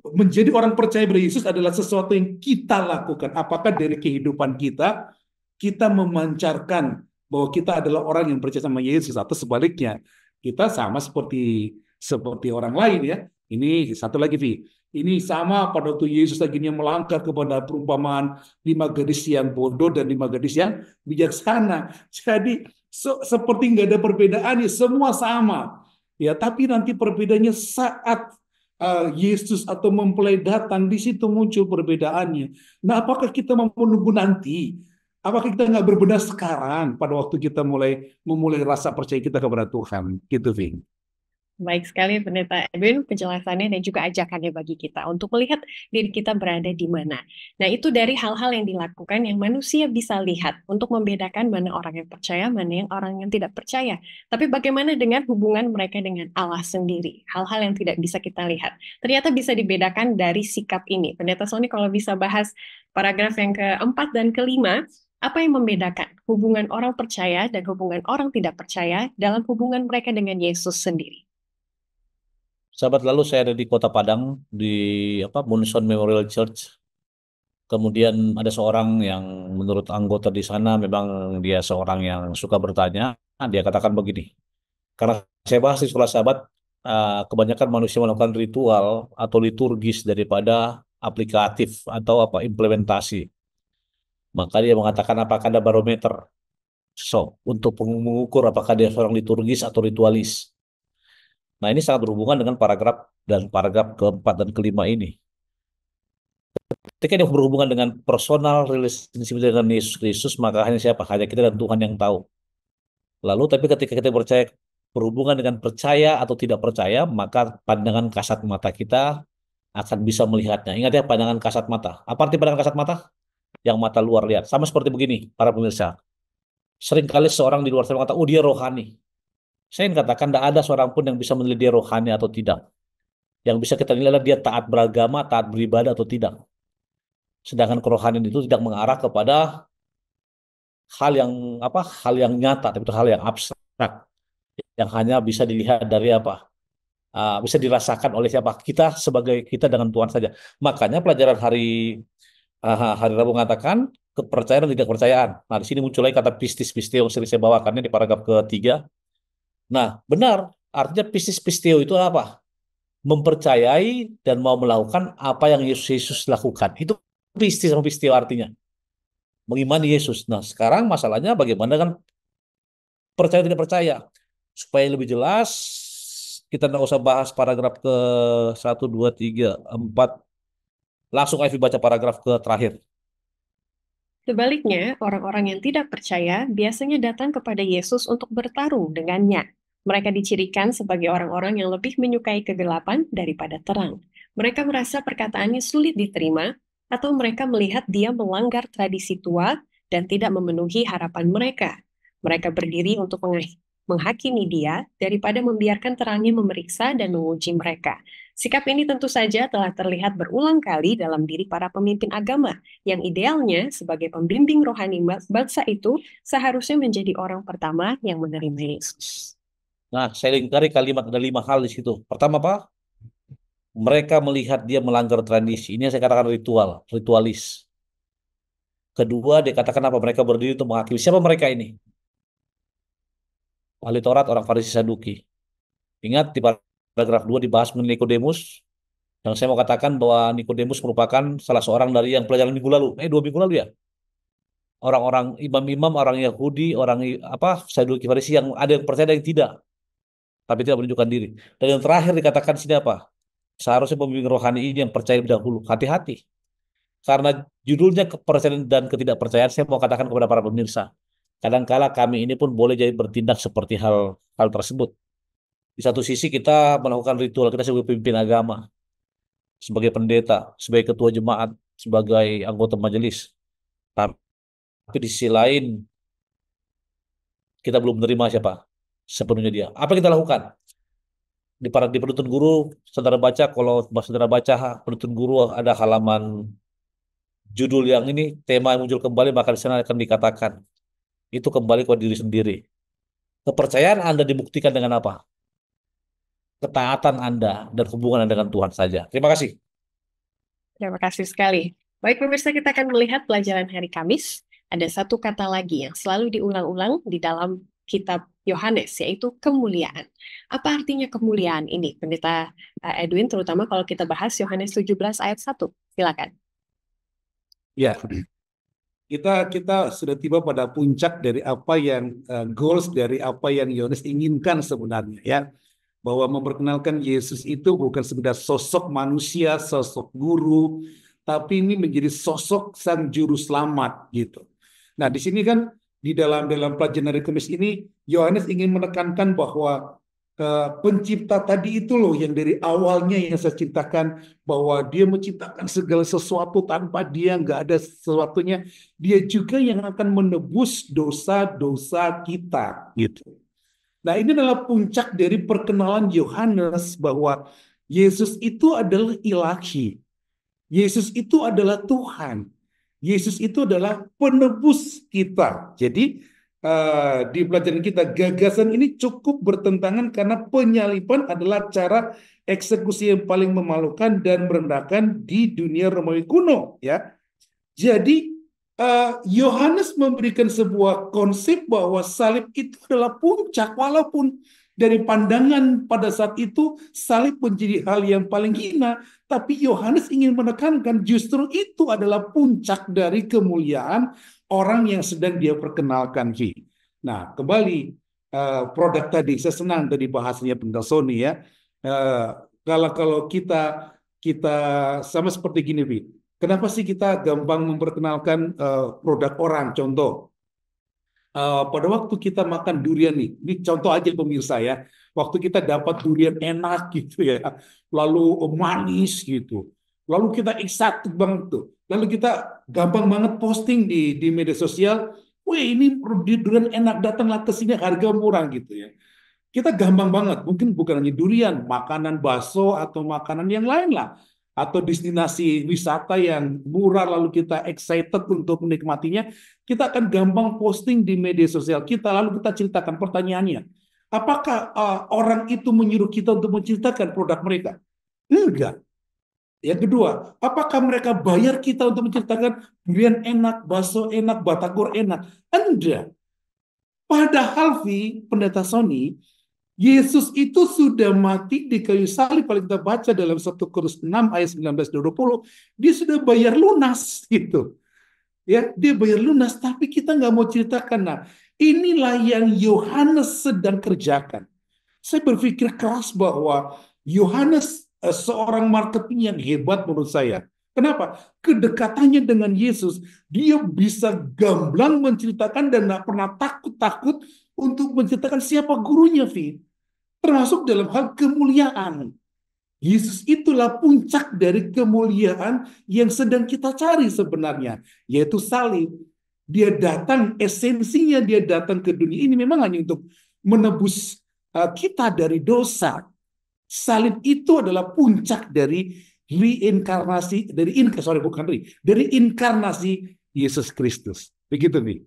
menjadi orang percaya beri Yesus adalah sesuatu yang kita lakukan. Apakah dari kehidupan kita kita memancarkan bahwa kita adalah orang yang percaya sama Yesus atau sebaliknya kita sama seperti seperti orang lain ya. Ini satu lagi Vi. Ini sama pada waktu Yesus akhirnya melangkah kepada perumpamaan lima gadis yang bodoh dan lima gadis yang bijaksana. Jadi so, seperti nggak ada perbedaan ya semua sama. Ya, tapi nanti perbedaannya saat uh, Yesus atau mempelai datang di situ muncul perbedaannya. Nah, apakah kita mau menunggu nanti? Apakah kita nggak berbeda sekarang pada waktu kita mulai memulai rasa percaya kita kepada Tuhan? Gitu, Ving. Baik sekali Pendeta Edwin penjelasannya dan juga ajakannya bagi kita untuk melihat diri kita berada di mana. Nah itu dari hal-hal yang dilakukan yang manusia bisa lihat untuk membedakan mana orang yang percaya, mana yang orang yang tidak percaya. Tapi bagaimana dengan hubungan mereka dengan Allah sendiri? Hal-hal yang tidak bisa kita lihat. Ternyata bisa dibedakan dari sikap ini. Pendeta Sony kalau bisa bahas paragraf yang keempat dan kelima, apa yang membedakan hubungan orang percaya dan hubungan orang tidak percaya dalam hubungan mereka dengan Yesus sendiri? Sahabat lalu saya ada di Kota Padang di apa Munson Memorial Church. Kemudian ada seorang yang menurut anggota di sana memang dia seorang yang suka bertanya. Dia katakan begini, karena saya bahas di sekolah sahabat, eh, kebanyakan manusia melakukan ritual atau liturgis daripada aplikatif atau apa implementasi. Maka dia mengatakan apakah ada barometer so untuk mengukur apakah dia seorang liturgis atau ritualis. Nah ini sangat berhubungan dengan paragraf dan paragraf keempat dan kelima ini. Ketika ini berhubungan dengan personal relationship dengan Yesus Kristus, maka hanya siapa? Hanya kita dan Tuhan yang tahu. Lalu tapi ketika kita percaya berhubungan dengan percaya atau tidak percaya, maka pandangan kasat mata kita akan bisa melihatnya. Ingat ya pandangan kasat mata. Apa arti pandangan kasat mata? Yang mata luar lihat. Sama seperti begini, para pemirsa. Seringkali seorang di luar sana kata, oh dia rohani. Saya ingin katakan tidak ada seorang pun yang bisa menilai dia rohani atau tidak. Yang bisa kita nilai adalah dia taat beragama, taat beribadah atau tidak. Sedangkan kerohanian itu tidak mengarah kepada hal yang apa hal yang nyata tapi itu hal yang abstrak yang hanya bisa dilihat dari apa uh, bisa dirasakan oleh siapa kita sebagai kita dengan Tuhan saja makanya pelajaran hari uh, hari Rabu mengatakan kepercayaan dan tidak kepercayaan nah di sini muncul lagi kata pistis pistis yang sering saya bawakannya di paragraf ketiga Nah, benar. Artinya pistis pisteo itu apa? Mempercayai dan mau melakukan apa yang Yesus, Yesus lakukan. Itu pistis sama pisteo artinya. Mengimani Yesus. Nah, sekarang masalahnya bagaimana kan percaya tidak percaya. Supaya lebih jelas, kita tidak usah bahas paragraf ke 1, 2, 3, 4. Langsung Evi baca paragraf ke terakhir. Sebaliknya, orang-orang yang tidak percaya biasanya datang kepada Yesus untuk bertarung dengannya. Mereka dicirikan sebagai orang-orang yang lebih menyukai kegelapan daripada terang. Mereka merasa perkataannya sulit diterima, atau mereka melihat dia melanggar tradisi tua dan tidak memenuhi harapan mereka. Mereka berdiri untuk menghakimi dia daripada membiarkan terangnya memeriksa dan menguji mereka. Sikap ini tentu saja telah terlihat berulang kali dalam diri para pemimpin agama, yang idealnya sebagai pembimbing rohani bangsa itu seharusnya menjadi orang pertama yang menerima Yesus. Nah, saya lingkari kalimat ada lima hal di situ. Pertama apa? Mereka melihat dia melanggar tradisi. Ini yang saya katakan ritual, ritualis. Kedua, dikatakan apa? Mereka berdiri untuk menghakimi. Siapa mereka ini? Ahli Taurat, orang Farisi Saduki. Ingat, di paragraf 2 dibahas mengenai Nikodemus yang saya mau katakan bahwa Nikodemus merupakan salah seorang dari yang pelajaran minggu lalu eh dua minggu lalu ya orang-orang imam-imam orang Yahudi orang apa Saya dulu kifarisi yang ada yang percaya ada yang tidak tapi tidak menunjukkan diri dan yang terakhir dikatakan sini apa seharusnya pemimpin rohani ini yang percaya dahulu hati-hati karena judulnya kepercayaan dan ketidakpercayaan saya mau katakan kepada para pemirsa kadangkala kami ini pun boleh jadi bertindak seperti hal hal tersebut di satu sisi kita melakukan ritual kita sebagai pemimpin agama, sebagai pendeta, sebagai ketua jemaat, sebagai anggota majelis. Tapi di sisi lain kita belum menerima siapa sepenuhnya dia. Apa yang kita lakukan? Di para di penuntun guru, saudara baca kalau saudara baca penuntun guru ada halaman judul yang ini tema yang muncul kembali maka di sana akan dikatakan itu kembali ke diri sendiri. Kepercayaan Anda dibuktikan dengan apa? ketaatan Anda dan hubungan Anda dengan Tuhan saja. Terima kasih. Terima kasih sekali. Baik pemirsa, kita akan melihat pelajaran hari Kamis. Ada satu kata lagi yang selalu diulang-ulang di dalam kitab Yohanes, yaitu kemuliaan. Apa artinya kemuliaan ini? Pendeta eh, Edwin, terutama kalau kita bahas Yohanes 17 ayat 1. Silakan. Ya, kita kita sudah tiba pada puncak dari apa yang uh, goals dari apa yang Yohanes inginkan sebenarnya ya bahwa memperkenalkan Yesus itu bukan sekedar sosok manusia, sosok guru, tapi ini menjadi sosok sang juru selamat gitu. Nah, di sini kan di dalam dalam pelajaran kemis ini Yohanes ingin menekankan bahwa uh, pencipta tadi itu loh yang dari awalnya yang saya ceritakan bahwa dia menciptakan segala sesuatu tanpa dia nggak ada sesuatunya dia juga yang akan menebus dosa-dosa kita gitu Nah, ini adalah puncak dari perkenalan Yohanes bahwa Yesus itu adalah ilahi. Yesus itu adalah Tuhan. Yesus itu adalah penebus kita. Jadi, uh, di pelajaran kita, gagasan ini cukup bertentangan karena penyalipan adalah cara eksekusi yang paling memalukan dan merendahkan di dunia Romawi kuno. Ya, Jadi, Eh, Yohanes uh, memberikan sebuah konsep bahwa salib itu adalah puncak walaupun dari pandangan pada saat itu salib menjadi hal yang paling hina tapi Yohanes ingin menekankan justru itu adalah puncak dari kemuliaan orang yang sedang dia perkenalkan Hi. Nah, kembali uh, produk tadi saya senang tadi bahasanya tentang Sony ya. Uh, kalau kalau kita kita sama seperti gini Vi Kenapa sih kita gampang memperkenalkan uh, produk orang? Contoh, uh, pada waktu kita makan durian nih, ini contoh aja pemirsa ya. Waktu kita dapat durian enak gitu ya, lalu manis gitu, lalu kita excited banget tuh, lalu kita gampang banget posting di di media sosial. Wih ini durian enak datanglah ke sini harga murah gitu ya. Kita gampang banget, mungkin bukan hanya durian, makanan bakso atau makanan yang lain lah atau destinasi wisata yang murah lalu kita excited untuk menikmatinya, kita akan gampang posting di media sosial kita lalu kita ceritakan pertanyaannya. Apakah uh, orang itu menyuruh kita untuk menceritakan produk mereka? Enggak. Yang kedua, apakah mereka bayar kita untuk menceritakan durian enak, bakso enak, batagor enak? Enggak. Padahal Vi, pendeta Sony, Yesus itu sudah mati di kayu salib kalau kita baca dalam 1 Korintus 6 ayat 19 dan 20, dia sudah bayar lunas gitu. Ya, dia bayar lunas tapi kita nggak mau ceritakan. Nah, inilah yang Yohanes sedang kerjakan. Saya berpikir keras bahwa Yohanes eh, seorang marketing yang hebat menurut saya. Kenapa? Kedekatannya dengan Yesus, dia bisa gamblang menceritakan dan tidak pernah takut-takut untuk menceritakan siapa gurunya, fit termasuk dalam hal kemuliaan. Yesus itulah puncak dari kemuliaan yang sedang kita cari sebenarnya, yaitu salib. Dia datang, esensinya dia datang ke dunia ini memang hanya untuk menebus uh, kita dari dosa. Salib itu adalah puncak dari reinkarnasi, dari inkarnasi sorry bukan dari inkarnasi Yesus Kristus. Begitu nih.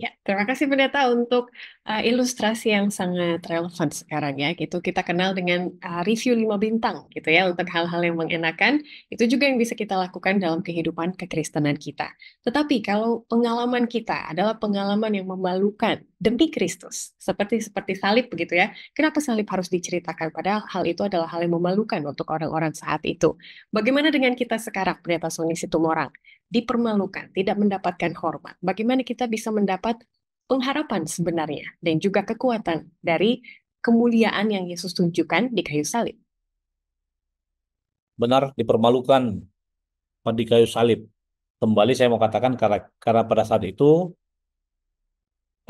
Ya, terima kasih Pendeta untuk uh, ilustrasi yang sangat relevan sekarang ya. Gitu kita kenal dengan uh, review lima bintang gitu ya untuk hal-hal yang mengenakan, itu juga yang bisa kita lakukan dalam kehidupan kekristenan kita. Tetapi kalau pengalaman kita adalah pengalaman yang memalukan demi Kristus, seperti seperti salib begitu ya. Kenapa salib harus diceritakan? Padahal hal itu adalah hal yang memalukan untuk orang-orang saat itu. Bagaimana dengan kita sekarang, pendeta Sony Situmorang? Dipermalukan, tidak mendapatkan hormat. Bagaimana kita bisa mendapat pengharapan sebenarnya dan juga kekuatan dari kemuliaan yang Yesus tunjukkan di kayu salib? Benar, dipermalukan di kayu salib. Kembali saya mau katakan karena, karena pada saat itu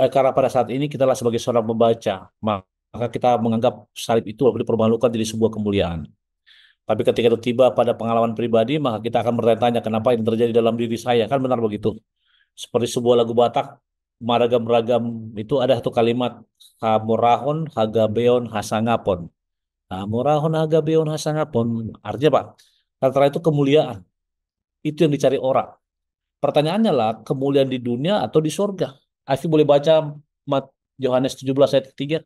Eh, karena pada saat ini kita sebagai seorang pembaca, maka kita menganggap salib itu dipermalukan jadi sebuah kemuliaan. Tapi ketika itu tiba pada pengalaman pribadi, maka kita akan bertanya kenapa ini terjadi dalam diri saya. Kan benar begitu. Seperti sebuah lagu Batak, maragam-ragam itu ada satu kalimat, Hamurahon Hagabeon Hasangapon. Hamurahon Hagabeon Hasangapon. Artinya Pak, antara itu kemuliaan. Itu yang dicari orang. Pertanyaannya lah, kemuliaan di dunia atau di surga? Afi boleh baca Mat Yohanes 17 ayat ketiga.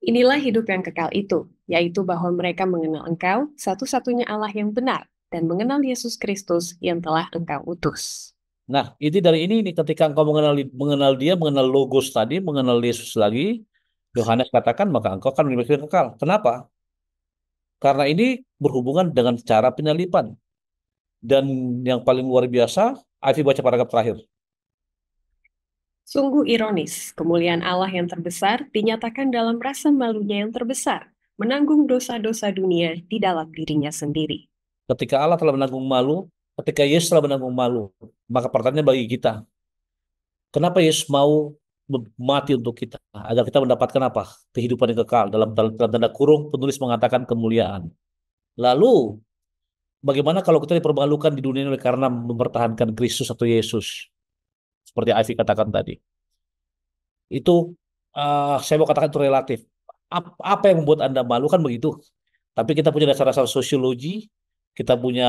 Inilah hidup yang kekal itu, yaitu bahwa mereka mengenal engkau, satu-satunya Allah yang benar, dan mengenal Yesus Kristus yang telah engkau utus. Nah, itu dari ini nih ketika engkau mengenal mengenal dia, mengenal logos tadi, mengenal Yesus lagi, Yohanes katakan maka engkau akan memiliki kekal. Kenapa? Karena ini berhubungan dengan cara penyalipan. Dan yang paling luar biasa, Afi baca paragraf terakhir. Sungguh ironis, kemuliaan Allah yang terbesar dinyatakan dalam rasa malunya yang terbesar, menanggung dosa-dosa dunia di dalam dirinya sendiri. Ketika Allah telah menanggung malu, ketika Yesus telah menanggung malu, maka pertanyaan bagi kita, kenapa Yesus mau mati untuk kita agar kita mendapatkan apa kehidupan yang kekal dalam dalam tanda kurung penulis mengatakan kemuliaan lalu bagaimana kalau kita dipermalukan di dunia ini karena mempertahankan Kristus atau Yesus seperti Ivy katakan tadi. Itu uh, saya mau katakan itu relatif. Apa, apa yang membuat Anda malu kan begitu. Tapi kita punya dasar-dasar sosiologi, kita punya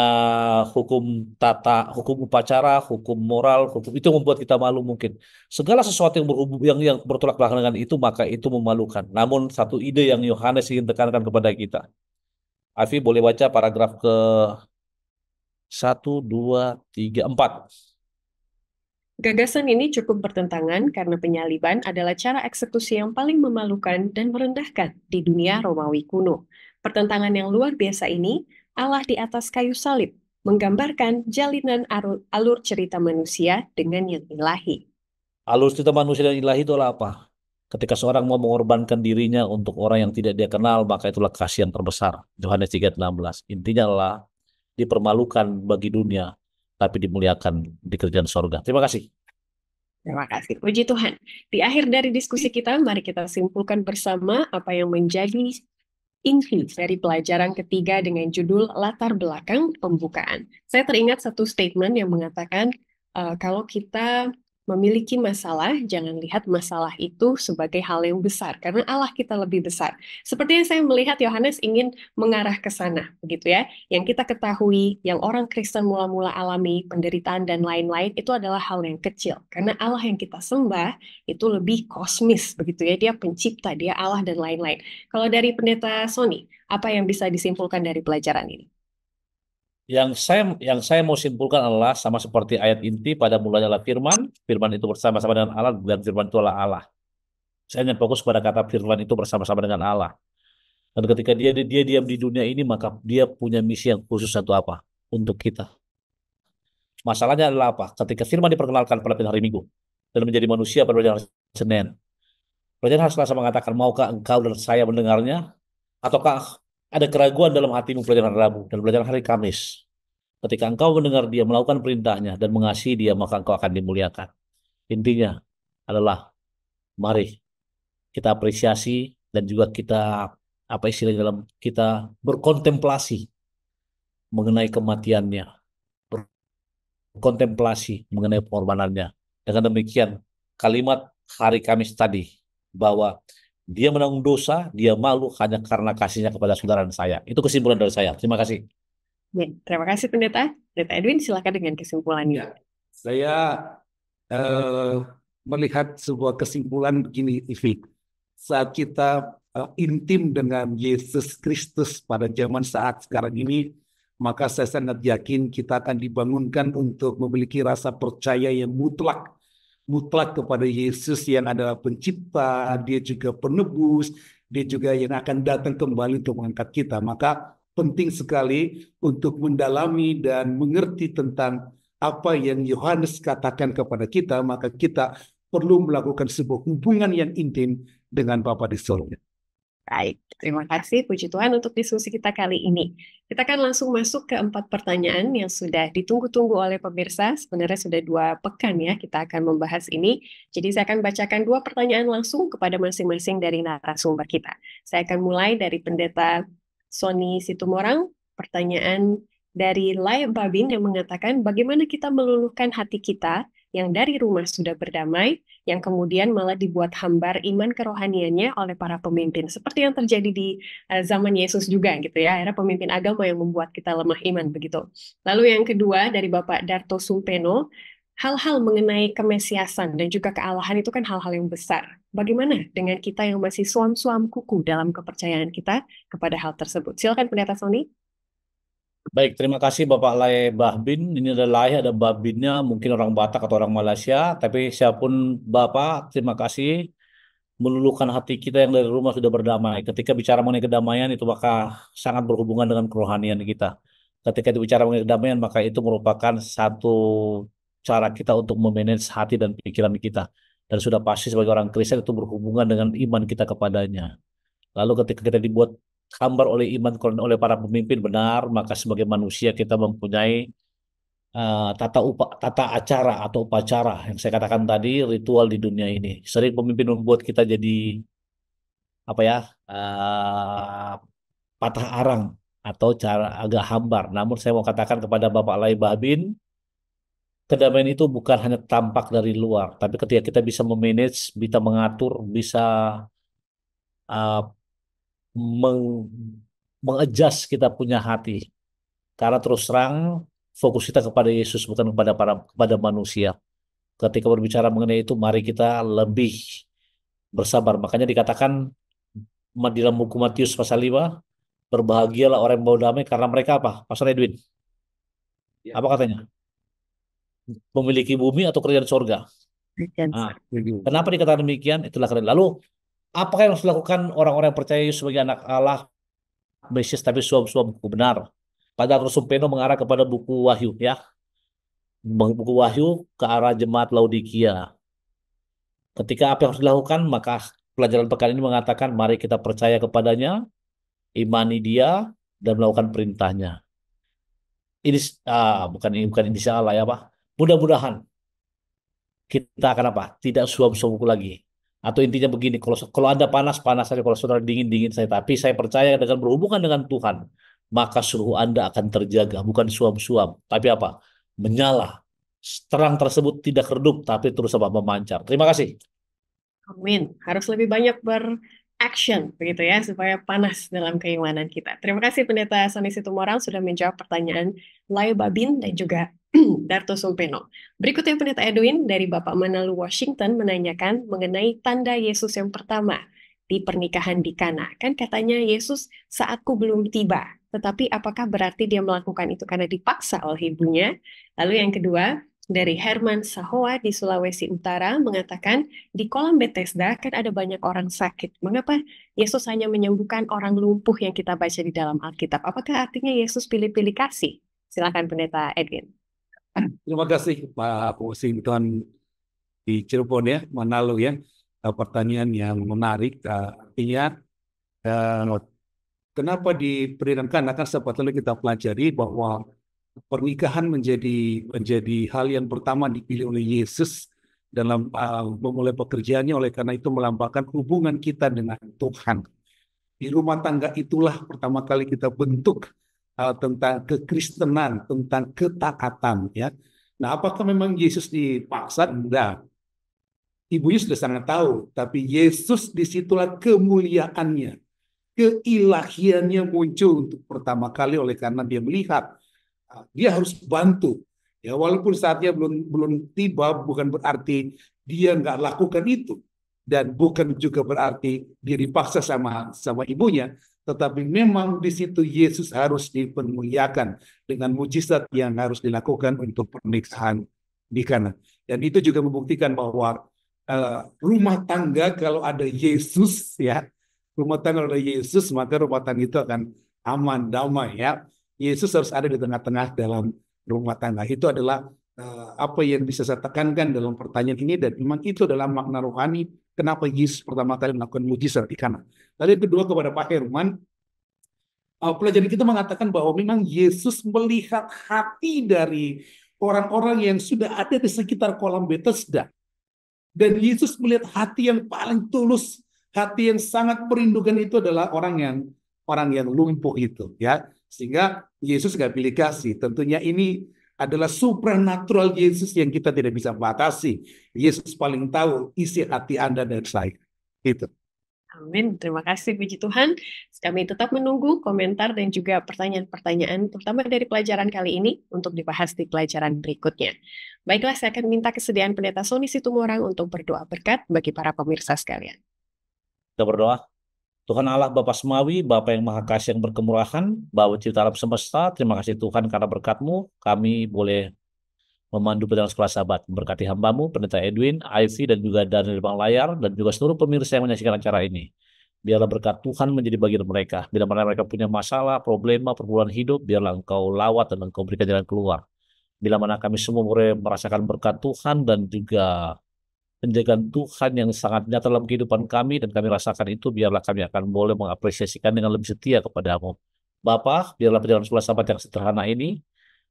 hukum tata, hukum upacara, hukum moral, hukum itu membuat kita malu mungkin. Segala sesuatu yang berhubung yang, yang bertolak belakang dengan itu maka itu memalukan. Namun satu ide yang Yohanes ingin tekankan kepada kita. Afi boleh baca paragraf ke 1 2 3 4. Gagasan ini cukup bertentangan karena penyaliban adalah cara eksekusi yang paling memalukan dan merendahkan di dunia Romawi kuno. Pertentangan yang luar biasa ini, Allah di atas kayu salib, menggambarkan jalinan alur, cerita manusia dengan yang ilahi. Alur cerita manusia dan ilahi itu apa? Ketika seorang mau mengorbankan dirinya untuk orang yang tidak dia kenal, maka itulah kasihan terbesar. Yohanes 3:16. Intinya adalah dipermalukan bagi dunia tapi dimuliakan di kerjaan sorga. Terima kasih. Terima kasih. Puji Tuhan. Di akhir dari diskusi kita, mari kita simpulkan bersama apa yang menjadi inti dari pelajaran ketiga dengan judul latar belakang pembukaan. Saya teringat satu statement yang mengatakan uh, kalau kita memiliki masalah, jangan lihat masalah itu sebagai hal yang besar, karena Allah kita lebih besar. Seperti yang saya melihat Yohanes ingin mengarah ke sana, begitu ya. Yang kita ketahui, yang orang Kristen mula-mula alami, penderitaan dan lain-lain, itu adalah hal yang kecil. Karena Allah yang kita sembah itu lebih kosmis, begitu ya. Dia pencipta, dia Allah dan lain-lain. Kalau dari pendeta Sony, apa yang bisa disimpulkan dari pelajaran ini? yang saya yang saya mau simpulkan adalah sama seperti ayat inti pada mulanya adalah firman, firman itu bersama-sama dengan Allah dan firman itu adalah Allah. Saya hanya fokus pada kata firman itu bersama-sama dengan Allah. Dan ketika dia dia diam di dunia ini maka dia punya misi yang khusus satu apa? Untuk kita. Masalahnya adalah apa? Ketika firman diperkenalkan pada hari Minggu dan menjadi manusia pada hari Senin. Raja harus langsung mengatakan, maukah engkau dan saya mendengarnya? Ataukah ada keraguan dalam hatimu pelajaran Rabu dan pelajaran hari Kamis. Ketika engkau mendengar dia melakukan perintahnya dan mengasihi dia, maka engkau akan dimuliakan. Intinya adalah mari kita apresiasi dan juga kita apa istilahnya dalam kita berkontemplasi mengenai kematiannya, berkontemplasi mengenai pengorbanannya. Dengan demikian kalimat hari Kamis tadi bahwa dia menanggung dosa, dia malu hanya karena kasihnya kepada saudara saya. Itu kesimpulan dari saya. Terima kasih. Ya, terima kasih pendeta. Pendeta Edwin, silakan dengan kesimpulannya. Ya, saya uh, melihat sebuah kesimpulan begini, Ivi. Saat kita uh, intim dengan Yesus Kristus pada zaman saat sekarang ini, maka saya sangat yakin kita akan dibangunkan untuk memiliki rasa percaya yang mutlak mutlak kepada Yesus yang adalah pencipta, dia juga penebus, dia juga yang akan datang kembali untuk mengangkat kita. Maka penting sekali untuk mendalami dan mengerti tentang apa yang Yohanes katakan kepada kita, maka kita perlu melakukan sebuah hubungan yang intim dengan Bapa di surga. Baik, terima kasih puji Tuhan untuk diskusi kita kali ini. Kita akan langsung masuk ke empat pertanyaan yang sudah ditunggu-tunggu oleh pemirsa. Sebenarnya sudah dua pekan ya kita akan membahas ini. Jadi saya akan bacakan dua pertanyaan langsung kepada masing-masing dari narasumber kita. Saya akan mulai dari pendeta Sony Situmorang. Pertanyaan dari Lai Babin yang mengatakan bagaimana kita meluluhkan hati kita yang dari rumah sudah berdamai, yang kemudian malah dibuat hambar iman kerohaniannya oleh para pemimpin. Seperti yang terjadi di eh, zaman Yesus juga gitu ya, era pemimpin agama yang membuat kita lemah iman begitu. Lalu yang kedua dari Bapak Darto Sumpeno, hal-hal mengenai kemesiasan dan juga kealahan itu kan hal-hal yang besar. Bagaimana dengan kita yang masih suam-suam kuku dalam kepercayaan kita kepada hal tersebut? Silakan Pendeta Sony. Baik, terima kasih Bapak Lai Bahbin. Ini ada Lai, ada Bahbinnya, mungkin orang Batak atau orang Malaysia. Tapi siapun Bapak, terima kasih meluluhkan hati kita yang dari rumah sudah berdamai. Ketika bicara mengenai kedamaian itu maka sangat berhubungan dengan kerohanian kita. Ketika bicara mengenai kedamaian maka itu merupakan satu cara kita untuk memanage hati dan pikiran kita. Dan sudah pasti sebagai orang Kristen itu berhubungan dengan iman kita kepadanya. Lalu ketika kita dibuat hambar oleh iman oleh para pemimpin benar, maka sebagai manusia kita mempunyai uh, tata upa, tata acara atau upacara yang saya katakan tadi ritual di dunia ini. Sering pemimpin membuat kita jadi apa ya uh, patah arang atau cara agak hambar. Namun saya mau katakan kepada Bapak Lai Babin kedamaian itu bukan hanya tampak dari luar, tapi ketika kita bisa memanage, bisa mengatur, bisa uh, meng kita punya hati. Karena terus terang fokus kita kepada Yesus bukan kepada para kepada manusia. Ketika berbicara mengenai itu mari kita lebih bersabar. Makanya dikatakan di dalam buku Matius pasal 5 berbahagialah orang yang damai karena mereka apa? pasal Edwin. Ya. Apa katanya? Memiliki bumi atau kerjaan surga? Nah, kenapa dikatakan demikian? Itulah keren. Lalu Apakah yang harus dilakukan orang-orang yang percaya Yesus sebagai anak Allah, Mesias tapi suam-suam buku benar? Pada Rasul Peno mengarah kepada buku Wahyu, ya. Buku Wahyu ke arah jemaat Laodikia. Ketika apa yang harus dilakukan, maka pelajaran pekan ini mengatakan mari kita percaya kepadanya, imani dia, dan melakukan perintahnya. Ini ah, bukan ini bukan ini salah ya Pak. Mudah-mudahan kita akan apa? Tidak suam-suam buku lagi atau intinya begini, kalau kalau Anda panas, panas saja. Kalau saudara dingin, dingin saya. Tapi saya percaya dengan berhubungan dengan Tuhan, maka suhu Anda akan terjaga. Bukan suam-suam. Tapi apa? Menyala. Terang tersebut tidak redup, tapi terus apa? Memancar. Terima kasih. Amin. Harus lebih banyak ber action begitu ya supaya panas dalam keimanan kita. Terima kasih Pendeta Soni Situmorang sudah menjawab pertanyaan Lai Babin dan juga Darto Sumpeno. Berikutnya Pendeta Edwin dari Bapak Manalu Washington menanyakan mengenai tanda Yesus yang pertama di pernikahan di Kana. Kan katanya Yesus saatku belum tiba. Tetapi apakah berarti dia melakukan itu karena dipaksa oleh ibunya? Lalu yang kedua, dari Herman Sahoa di Sulawesi Utara mengatakan, di kolam Bethesda kan ada banyak orang sakit. Mengapa Yesus hanya menyembuhkan orang lumpuh yang kita baca di dalam Alkitab? Apakah artinya Yesus pilih-pilih kasih? Silakan Pendeta Edwin. Terima kasih Pak Washington di Cirebon ya, Manalo ya. Eh, pertanyaan yang menarik, artinya eh, kenapa diperintahkan akan sepatutnya kita pelajari bahwa pernikahan menjadi menjadi hal yang pertama dipilih oleh Yesus dalam uh, memulai pekerjaannya oleh karena itu melambangkan hubungan kita dengan Tuhan. Di rumah tangga itulah pertama kali kita bentuk uh, tentang kekristenan, tentang ketaatan ya. Nah, apakah memang Yesus dipaksa? Enggak. Yesus sudah sangat tahu, tapi Yesus disitulah kemuliaannya. Keilahiannya muncul untuk pertama kali oleh karena dia melihat. Eh, dia harus bantu. Ya, walaupun saatnya belum belum tiba, bukan berarti dia nggak lakukan itu. Dan bukan juga berarti dia dipaksa sama sama ibunya, tetapi memang di situ Yesus harus dipermuliakan dengan mujizat yang harus dilakukan untuk pernikahan di kanan. Dan itu juga membuktikan bahwa uh, rumah tangga kalau ada Yesus ya, rumah tangga ada Yesus maka rumah tangga itu akan aman damai ya. Yesus harus ada di tengah-tengah dalam rumah tangga. Itu adalah uh, apa yang bisa saya tekankan dalam pertanyaan ini dan memang itu adalah makna rohani kenapa Yesus pertama kali melakukan mujizat di Kana. Lalu yang kedua kepada Pak Herman, uh, pelajaran kita mengatakan bahwa memang Yesus melihat hati dari orang-orang yang sudah ada di sekitar kolam Bethesda. Dan Yesus melihat hati yang paling tulus, hati yang sangat merindukan itu adalah orang yang orang yang lumpuh itu ya. Sehingga Yesus gak pilih kasih. Tentunya ini adalah supranatural Yesus yang kita tidak bisa batasi. Yesus paling tahu isi hati Anda dan saya. Itu. Amin. Terima kasih puji Tuhan. Kami tetap menunggu komentar dan juga pertanyaan-pertanyaan terutama dari pelajaran kali ini untuk dibahas di pelajaran berikutnya. Baiklah, saya akan minta kesediaan Pendeta Sony Situmorang untuk berdoa berkat bagi para pemirsa sekalian. Kita berdoa. Tuhan Allah Bapa Semawi, Bapa yang Maha Kasih yang berkemurahan, Bapa Cipta alam semesta, terima kasih Tuhan karena berkatmu kami boleh memandu pedang sekolah sahabat. Berkati hambamu, Pendeta Edwin, Ivy, dan juga Daniel Bang Layar, dan juga seluruh pemirsa yang menyaksikan acara ini. Biarlah berkat Tuhan menjadi bagian mereka. Bila mana mereka punya masalah, problema, perbuatan hidup, biarlah engkau lawat dan engkau berikan jalan keluar. Bila mana kami semua boleh merasakan berkat Tuhan dan juga penjagaan Tuhan yang sangat nyata dalam kehidupan kami dan kami rasakan itu biarlah kami akan boleh mengapresiasikan dengan lebih setia kepadamu. Bapa, biarlah perjalanan sekolah sahabat yang sederhana ini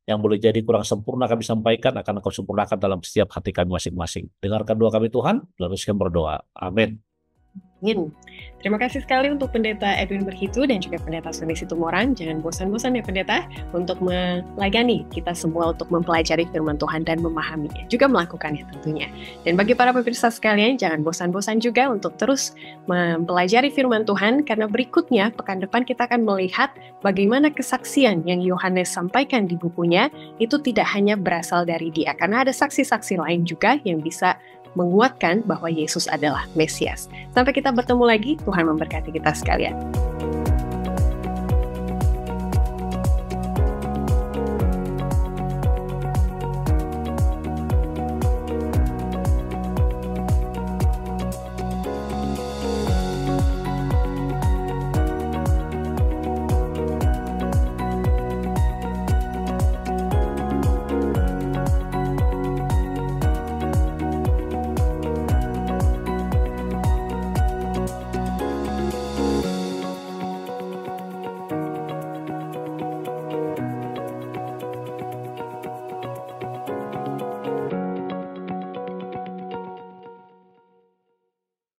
yang boleh jadi kurang sempurna kami sampaikan akan engkau sempurnakan dalam setiap hati kami masing-masing. Dengarkan doa kami Tuhan, lalu kami berdoa. Amin. Amin. Terima kasih sekali untuk Pendeta Edwin Berhitu dan juga Pendeta Suni Situmorang. Jangan bosan-bosan ya Pendeta untuk melagani kita semua untuk mempelajari firman Tuhan dan memahaminya, juga melakukannya tentunya. Dan bagi para pemirsa sekalian, jangan bosan-bosan juga untuk terus mempelajari firman Tuhan karena berikutnya pekan depan kita akan melihat bagaimana kesaksian yang Yohanes sampaikan di bukunya itu tidak hanya berasal dari dia karena ada saksi-saksi lain juga yang bisa menguatkan bahwa Yesus adalah Mesias. Sampai kita bertemu lagi, Tuhan memberkati kita sekalian.